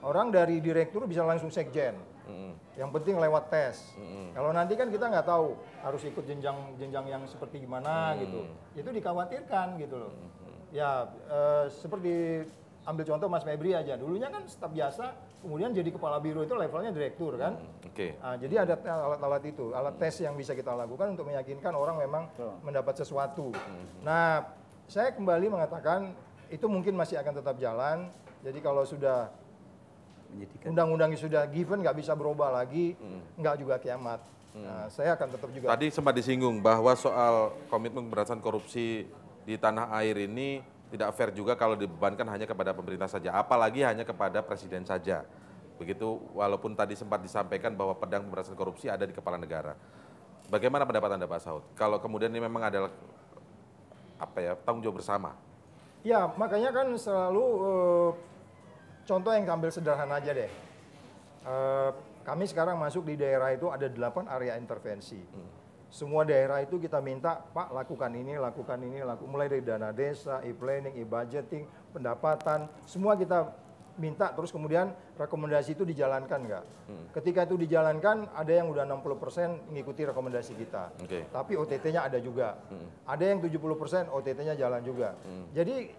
orang dari direktur bisa langsung sekjen Mm. Yang penting lewat tes. Mm. Kalau nanti kan kita nggak tahu harus ikut jenjang-jenjang yang seperti gimana mm. gitu. Itu dikhawatirkan gitu loh. Mm. Ya e, seperti ambil contoh Mas Mebri aja. Dulunya kan staf biasa, kemudian jadi kepala biro itu levelnya direktur kan. Hmm, Oke. Okay. Nah, jadi ada alat-alat itu, alat tes yang bisa kita lakukan untuk meyakinkan orang memang so. mendapat sesuatu. Hmm. Nah, saya kembali mengatakan itu mungkin masih akan tetap jalan. Jadi kalau sudah undang undang yang sudah given, nggak bisa berubah lagi, hmm. nggak juga kiamat. Hmm. Nah, saya akan tetap juga. Tadi sempat disinggung bahwa soal komitmen pemberantasan korupsi di tanah air ini tidak fair juga kalau dibebankan hanya kepada pemerintah saja, apalagi hanya kepada presiden saja. Begitu, walaupun tadi sempat disampaikan bahwa pedang pemberantasan korupsi ada di kepala negara. Bagaimana pendapat Anda Pak Saud? Kalau kemudian ini memang adalah apa ya tanggung jawab bersama? Ya, makanya kan selalu eh, contoh yang ambil sederhana aja deh. E, kami sekarang masuk di daerah itu ada 8 area intervensi. Hmm. Semua daerah itu kita minta, Pak lakukan ini, lakukan ini, laku mulai dari dana desa, e-planning, e-budgeting, pendapatan, semua kita minta terus kemudian rekomendasi itu dijalankan nggak? Hmm. Ketika itu dijalankan ada yang udah 60% ngikuti rekomendasi kita. Okay. Tapi OTT-nya ada juga. Hmm. Ada yang 70% OTT-nya jalan juga. Hmm. Jadi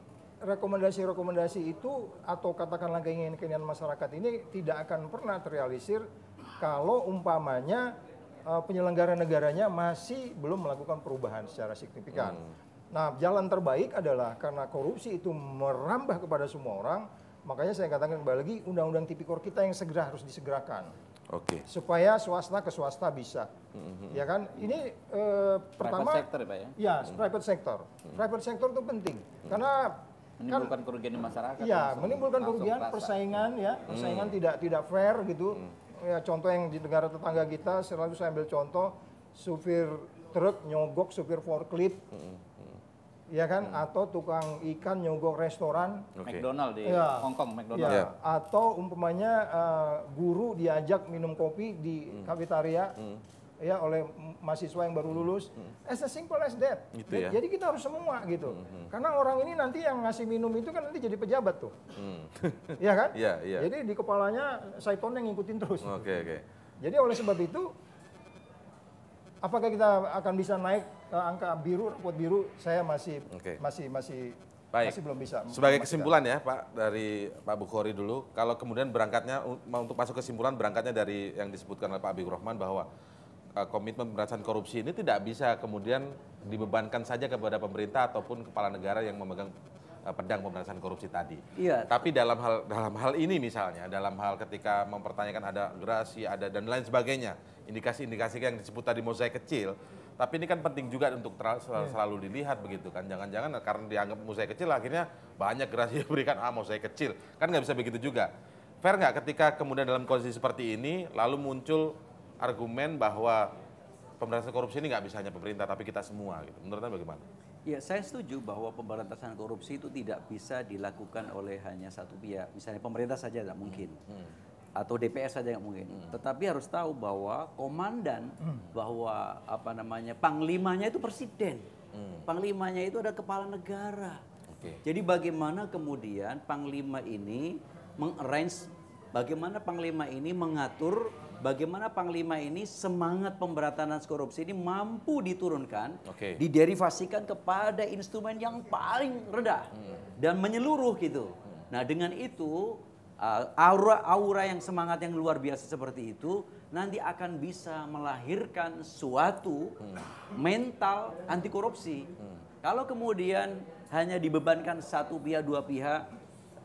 rekomendasi-rekomendasi itu atau katakanlah keinginan-keinginan masyarakat ini tidak akan pernah terrealisir kalau umpamanya eh, penyelenggara negaranya masih belum melakukan perubahan secara signifikan. Hmm. Nah, jalan terbaik adalah karena korupsi itu merambah kepada semua orang, makanya saya katakan kembali lagi undang-undang tipikor kita yang segera harus disegerakan. Oke. Okay. Supaya swasta ke swasta bisa. hmm Ya kan? Ini eh, private pertama sector, ya, Pak, ya? ya hmm private sector. Hmm. Private sector itu penting. hmm Karena menimbulkan kan, kerugian di masyarakat. Iya, menimbulkan kerugian rasa. persaingan ya, hmm. persaingan hmm. tidak tidak fair gitu. Hmm. Ya contoh yang di negara tetangga kita selalu saya ambil contoh supir truk nyogok supir forklift. Hmm, hmm. Ya kan hmm. atau tukang ikan nyogok restoran okay. McDonald di ya. Hong Kong McDonald. Ya. ya. Atau umpamanya uh, guru diajak minum kopi di hmm. kafetaria. Hmm ya oleh mahasiswa yang baru lulus. Hmm. As a simple as that. Gitu ya? Jadi kita harus semua gitu. Hmm. Karena orang ini nanti yang ngasih minum itu kan nanti jadi pejabat tuh. Hmm. Iya hmm. kan? Iya, yeah, iya. Yeah. Jadi di kepalanya Saiton yang ngikutin terus. Oke, okay, oke. Okay. Jadi oleh sebab itu apakah kita akan bisa naik uh, angka biru buat biru saya masih okay. masih masih Baik. Masih belum bisa. Sebagai kesimpulan ya Pak dari Pak Bukhari dulu, kalau kemudian berangkatnya untuk masuk kesimpulan berangkatnya dari yang disebutkan oleh Pak Abi Rahman bahwa Eh, komitmen pemberantasan korupsi ini tidak bisa kemudian dibebankan saja kepada pemerintah ataupun kepala negara yang memegang eh, pedang pemberantasan korupsi tadi. Iya. Tapi dalam hal dalam hal ini misalnya, dalam hal ketika mempertanyakan ada gerasi, ada dan lain sebagainya, indikasi-indikasi yang disebut tadi mozaik kecil, tapi ini kan penting juga untuk selalu, iya. selalu dilihat begitu kan. Jangan-jangan karena dianggap mozaik kecil akhirnya banyak gerasi diberikan ah mozaik kecil. Kan nggak bisa begitu juga. Fair nggak ketika kemudian dalam kondisi seperti ini lalu muncul argumen bahwa pemberantasan korupsi ini nggak bisa hanya pemerintah tapi kita semua gitu. Menurut Anda bagaimana? Ya, saya setuju bahwa pemberantasan korupsi itu tidak bisa dilakukan oleh hanya satu pihak. Misalnya pemerintah saja tidak mungkin. Hmm. hmm. Atau DPR saja nggak mungkin. Hmm. Tetapi harus tahu bahwa komandan hmm. bahwa apa namanya panglimanya itu presiden. Hmm. Panglimanya itu ada kepala negara. Okay. Jadi bagaimana kemudian panglima ini mengarrange bagaimana panglima ini mengatur bagaimana panglima ini semangat pemberantasan korupsi ini mampu diturunkan, okay. diderivasikan kepada instrumen yang paling rendah hmm. dan menyeluruh gitu. Hmm. Nah dengan itu aura-aura eh, yang semangat yang luar biasa seperti itu nanti akan bisa melahirkan suatu hmm. mental anti korupsi. Hmm. Kalau kemudian hanya dibebankan satu pihak dua pihak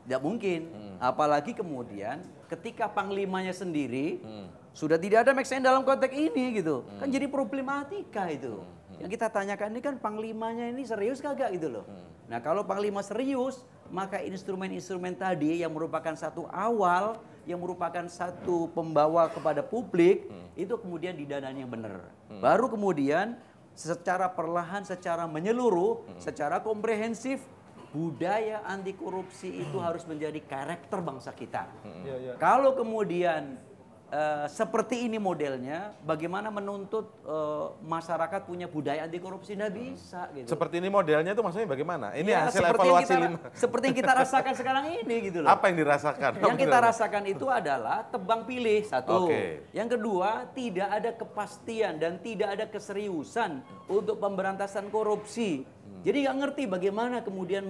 tidak mungkin. Hmm. Apalagi kemudian ketika panglimanya sendiri hmm sudah tidak ada maksain dalam konteks ini gitu. Kan hmm. Kan jadi problematika itu. Hmm, hmm. Yang kita tanyakan ini kan panglimanya ini serius kagak gitu loh. Hmm. Nah kalau panglima serius, maka instrumen-instrumen tadi yang merupakan satu awal, yang merupakan satu pembawa kepada publik, hmm. itu kemudian yang benar. Hmm. Baru kemudian secara perlahan, secara menyeluruh, hmm. secara komprehensif, budaya anti korupsi itu hmm. harus menjadi karakter bangsa kita. Hmm. Ya, ya. Kalau kemudian Eh, seperti ini modelnya, bagaimana menuntut uh, masyarakat punya budaya anti korupsi tidak hmm. bisa. Gitu. Seperti ini modelnya itu maksudnya bagaimana? Ini ya, hasil evaluasi kita, lima. Seperti yang kita rasakan sekarang ini gitu loh. Apa yang dirasakan? Yang kita rasakan itu adalah tebang pilih satu. Okay. Yang kedua tidak ada kepastian dan tidak ada keseriusan untuk pemberantasan korupsi. Hmm. Jadi nggak ngerti bagaimana kemudian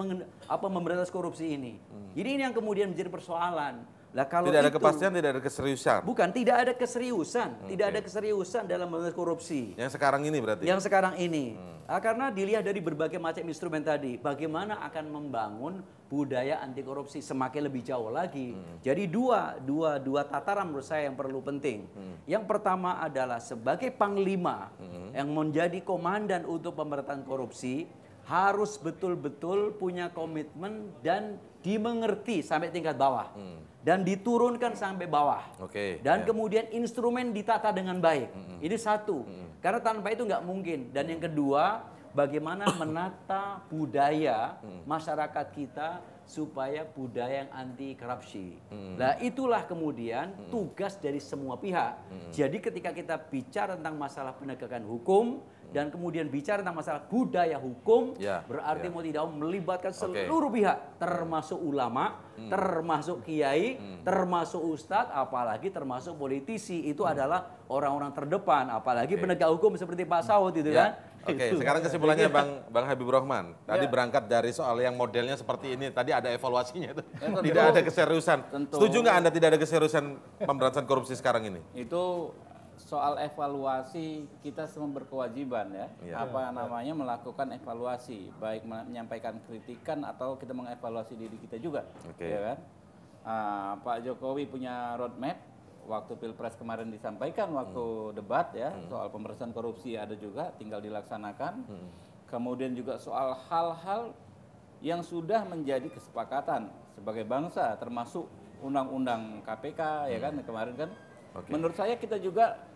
apa memberantas korupsi ini. Hmm. Jadi ini yang kemudian menjadi persoalan. Lah kalau tidak itu, ada kepastian, tidak ada keseriusan. Bukan, tidak ada keseriusan, okay. Hmm, tidak ada keseriusan dalam mengenai korupsi. Yang sekarang ini berarti. Yang sekarang ini. Hmm. Nah, karena dilihat dari berbagai macam instrumen tadi, bagaimana akan membangun budaya anti korupsi semakin lebih jauh lagi. Hmm. Jadi dua, dua, dua tataran menurut saya yang perlu penting. Hmm. Yang pertama adalah sebagai panglima hmm. yang menjadi komandan untuk pemberantasan korupsi harus betul-betul punya komitmen dan dimengerti sampai tingkat bawah hmm. dan diturunkan sampai bawah. Okay, dan yeah. kemudian instrumen ditata dengan baik. Hmm, hmm. Ini satu. Hmm. Karena tanpa itu nggak mungkin. Dan yang kedua, bagaimana menata budaya hmm. masyarakat kita supaya budaya yang anti korupsi. Hmm. Nah, itulah kemudian hmm. tugas dari semua pihak. Hmm. Jadi ketika kita bicara tentang masalah penegakan hukum, dan kemudian bicara tentang masalah budaya hukum ya, berarti ya. mau tidak mau melibatkan seluruh pihak termasuk ulama, hmm. termasuk kiai, hmm. termasuk ustadz apalagi termasuk politisi itu hmm. adalah orang-orang terdepan apalagi okay. penegak hukum seperti Pak Saud itu ya. kan. Oke, okay, sekarang kesimpulannya Bang Bang Habib Rahman. Tadi ya. berangkat dari soal yang modelnya seperti ini, tadi ada evaluasinya itu. Ya, tidak ada keseriusan. Tentu. Setuju nggak Anda tidak ada keseriusan pemberantasan korupsi sekarang ini? Itu soal evaluasi kita semua berkewajiban ya, ya. apa ya. namanya melakukan evaluasi baik menyampaikan kritikan atau kita mengevaluasi diri kita juga okay. ya kan uh, Pak Jokowi punya roadmap waktu pilpres kemarin disampaikan waktu hmm. debat ya hmm. soal pemerintahan korupsi ada juga tinggal dilaksanakan hmm. kemudian juga soal hal-hal yang sudah menjadi kesepakatan sebagai bangsa termasuk undang-undang KPK ya hmm. ya kan kemarin kan okay. menurut saya kita juga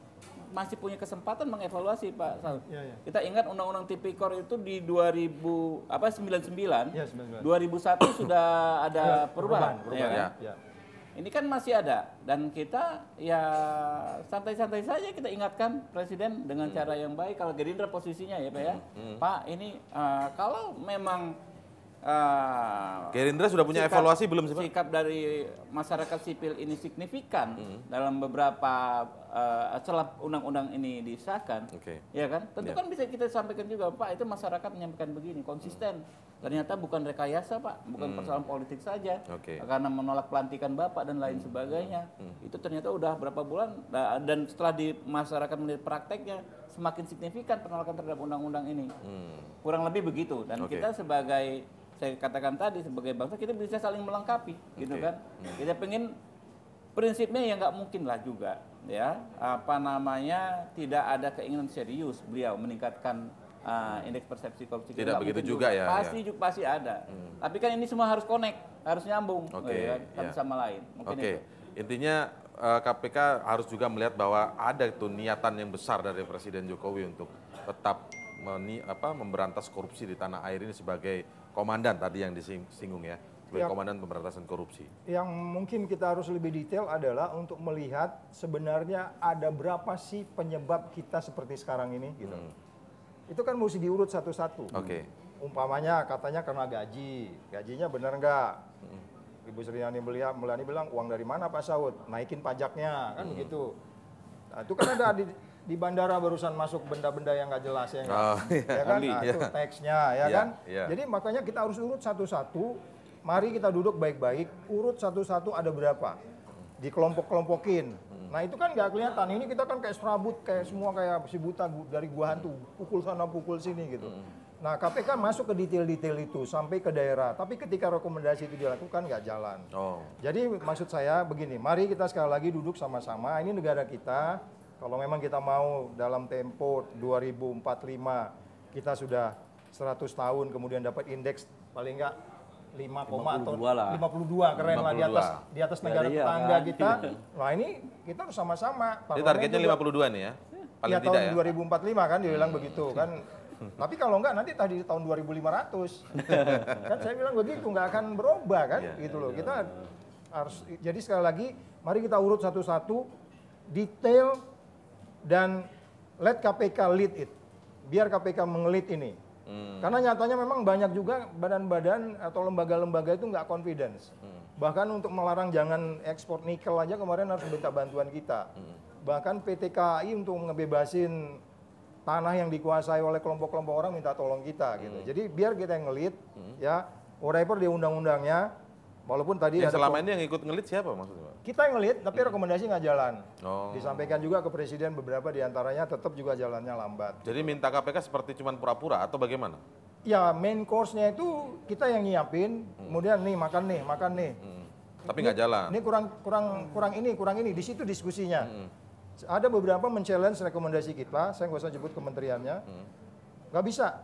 masih punya kesempatan mengevaluasi Pak Sal. Ya, ya. Kita ingat Undang-Undang Tipikor itu di 2000 apa 99, ya, 99. 2001 sudah ada ya, perubahan. perubahan ya, kan? ya. Ini kan masih ada dan kita ya santai-santai saja kita ingatkan presiden dengan hmm. cara yang baik kalau Gerindra posisinya ya Pak ya. Hmm. hmm. Pak ini uh, kalau memang uh, Gerindra sudah punya sikap, evaluasi belum sih Pak? Sikap dari masyarakat sipil ini signifikan hmm. dalam beberapa uh, eh, celah undang-undang ini disahkan. Oke. Okay. Ya kan? Tentu yeah. kan bisa kita sampaikan juga, Pak, itu masyarakat menyampaikan begini, konsisten. Hmm. Ternyata bukan rekayasa, Pak, bukan hmm. persoalan politik saja. Okay. Karena menolak pelantikan Bapak dan lain hmm. sebagainya. Hmm. Itu ternyata udah berapa bulan dan setelah di masyarakat melihat prakteknya semakin signifikan penolakan terhadap undang-undang ini. Hmm. Kurang lebih begitu dan okay. kita sebagai saya katakan tadi sebagai bangsa kita bisa saling melengkapi, okay. gitu kan? Hmm. Kita pengen prinsipnya ya nggak mungkin lah juga, ya apa namanya tidak ada keinginan serius beliau meningkatkan uh, indeks persepsi korupsi. Tidak begitu juga, juga ya? Pasti ya. pasti ada. Hmm. Tapi kan ini semua harus connect, harus nyambung, okay. Gitu kan? ya, satu yeah. sama lain. Oke, okay. intinya KPK eh, harus juga melihat bahwa ada itu niatan yang besar dari Presiden Jokowi untuk tetap meni, apa, memberantas korupsi di tanah air ini sebagai komandan tadi yang disinggung ya sebagai yang, komandan pemberantasan korupsi. Yang mungkin kita harus lebih detail adalah untuk melihat sebenarnya ada berapa sih penyebab kita seperti sekarang ini gitu. Hmm. Itu kan mesti diurut satu-satu. Oke. Okay. Umpamanya katanya karena gaji, gajinya benar nggak? Hmm. Ibu Sri Yani Mulyani bilang uang dari mana Pak Saud? Naikin pajaknya kan hmm. begitu. Nah, itu kan ada di di bandara barusan masuk benda-benda yang nggak jelas ya, oh, ya. ya kan? Nah, iya. itu teksnya ya ya kan. ya. Jadi makanya kita harus urut satu-satu. Mari kita duduk baik-baik, urut satu-satu ada berapa, di kelompok kelompokin hmm. Nah itu kan nggak kelihatan. Ini kita kan kayak serabut, kayak semua kayak si buta dari gua hantu, pukul sana pukul sini gitu. Hmm. Nah KPK masuk ke detail-detail itu sampai ke daerah. Tapi ketika rekomendasi itu dilakukan nggak jalan. Oh. Jadi maksud saya begini, mari kita sekali lagi duduk sama-sama. Ini negara kita kalau memang kita mau dalam tempo 2045 kita sudah 100 tahun kemudian dapat indeks paling enggak 5, 52 atau lah. 52 keren 52. lah di atas di atas negara ya, tetangga kan? kita. Nah, ini kita harus sama-sama. Jadi targetnya juga, 52 nih ya. Paling ya, tidak tahun ya. 2045 kan dibilang hmm. begitu kan. Tapi kalau enggak nanti tadi tahun 2500. kan saya bilang begitu enggak akan berubah kan ya, gitu loh. Ya. Kita harus jadi sekali lagi mari kita urut satu-satu detail dan let KPK lead it. Biar KPK mengelit ini. Hmm. Karena nyatanya memang banyak juga badan-badan atau lembaga-lembaga itu nggak confidence. Hmm. Bahkan untuk melarang jangan ekspor nikel aja kemarin harus minta bantuan kita. Hmm. Bahkan PT KAI untuk ngebebasin tanah yang dikuasai oleh kelompok-kelompok orang minta tolong kita gitu. Hmm. Jadi biar kita yang ngelit hmm. ya, whatever di undang-undangnya, Walaupun tadi yang selama ini yang ikut ngelit siapa maksudnya? Kita yang ngelit, tapi hmm. rekomendasi nggak jalan. Oh. Disampaikan juga ke presiden beberapa diantaranya tetap juga jalannya lambat. Jadi minta KPK seperti cuma pura-pura atau bagaimana? Ya main course-nya itu kita yang nyiapin, hmm. kemudian nih makan nih, makan nih. Hmm. Tapi nggak jalan. Ini kurang kurang kurang ini kurang ini di situ diskusinya. Hmm. Ada beberapa men-challenge rekomendasi kita, saya nggak usah jemput kementeriannya, hmm. nggak hmm. bisa.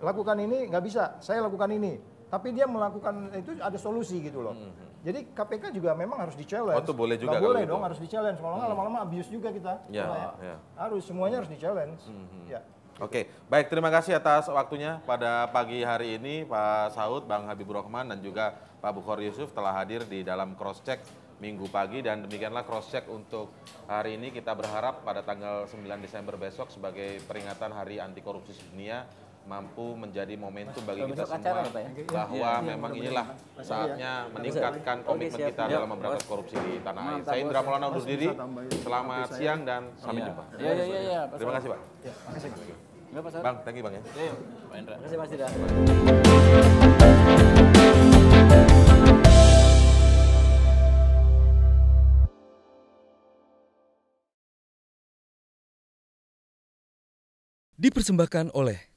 Lakukan ini nggak bisa, saya lakukan ini tapi dia melakukan itu ada solusi gitu loh. Hmm. hmm. Jadi KPK juga memang harus di challenge. Oh, itu boleh juga. Gak boleh gitu. dong, harus di challenge. Kalau nggak hmm. lama-lama abuse juga kita. Ya, ya. Yeah. Harus semuanya hmm. harus di challenge. Hmm. yeah. Oke, okay. baik terima kasih atas waktunya pada pagi hari ini Pak Saud, Bang Habibur Rahman dan juga Pak Bukhari Yusuf telah hadir di dalam cross check minggu pagi dan demikianlah cross check untuk hari ini kita berharap pada tanggal 9 Desember besok sebagai peringatan Hari Anti Korupsi Dunia mampu menjadi momentum bagi kita semua bahwa memang inilah saatnya meningkatkan komitmen kita dalam memberantas korupsi di tanah air. Saya Indra Maulana undur diri. Ya, Selamat siang dan sampai iya. jumpa. Iya, iya, Terima kasih Pak. Terima kasih. Bang, thank you Bang ya. Terima kasih Mas Indra. dipersembahkan oleh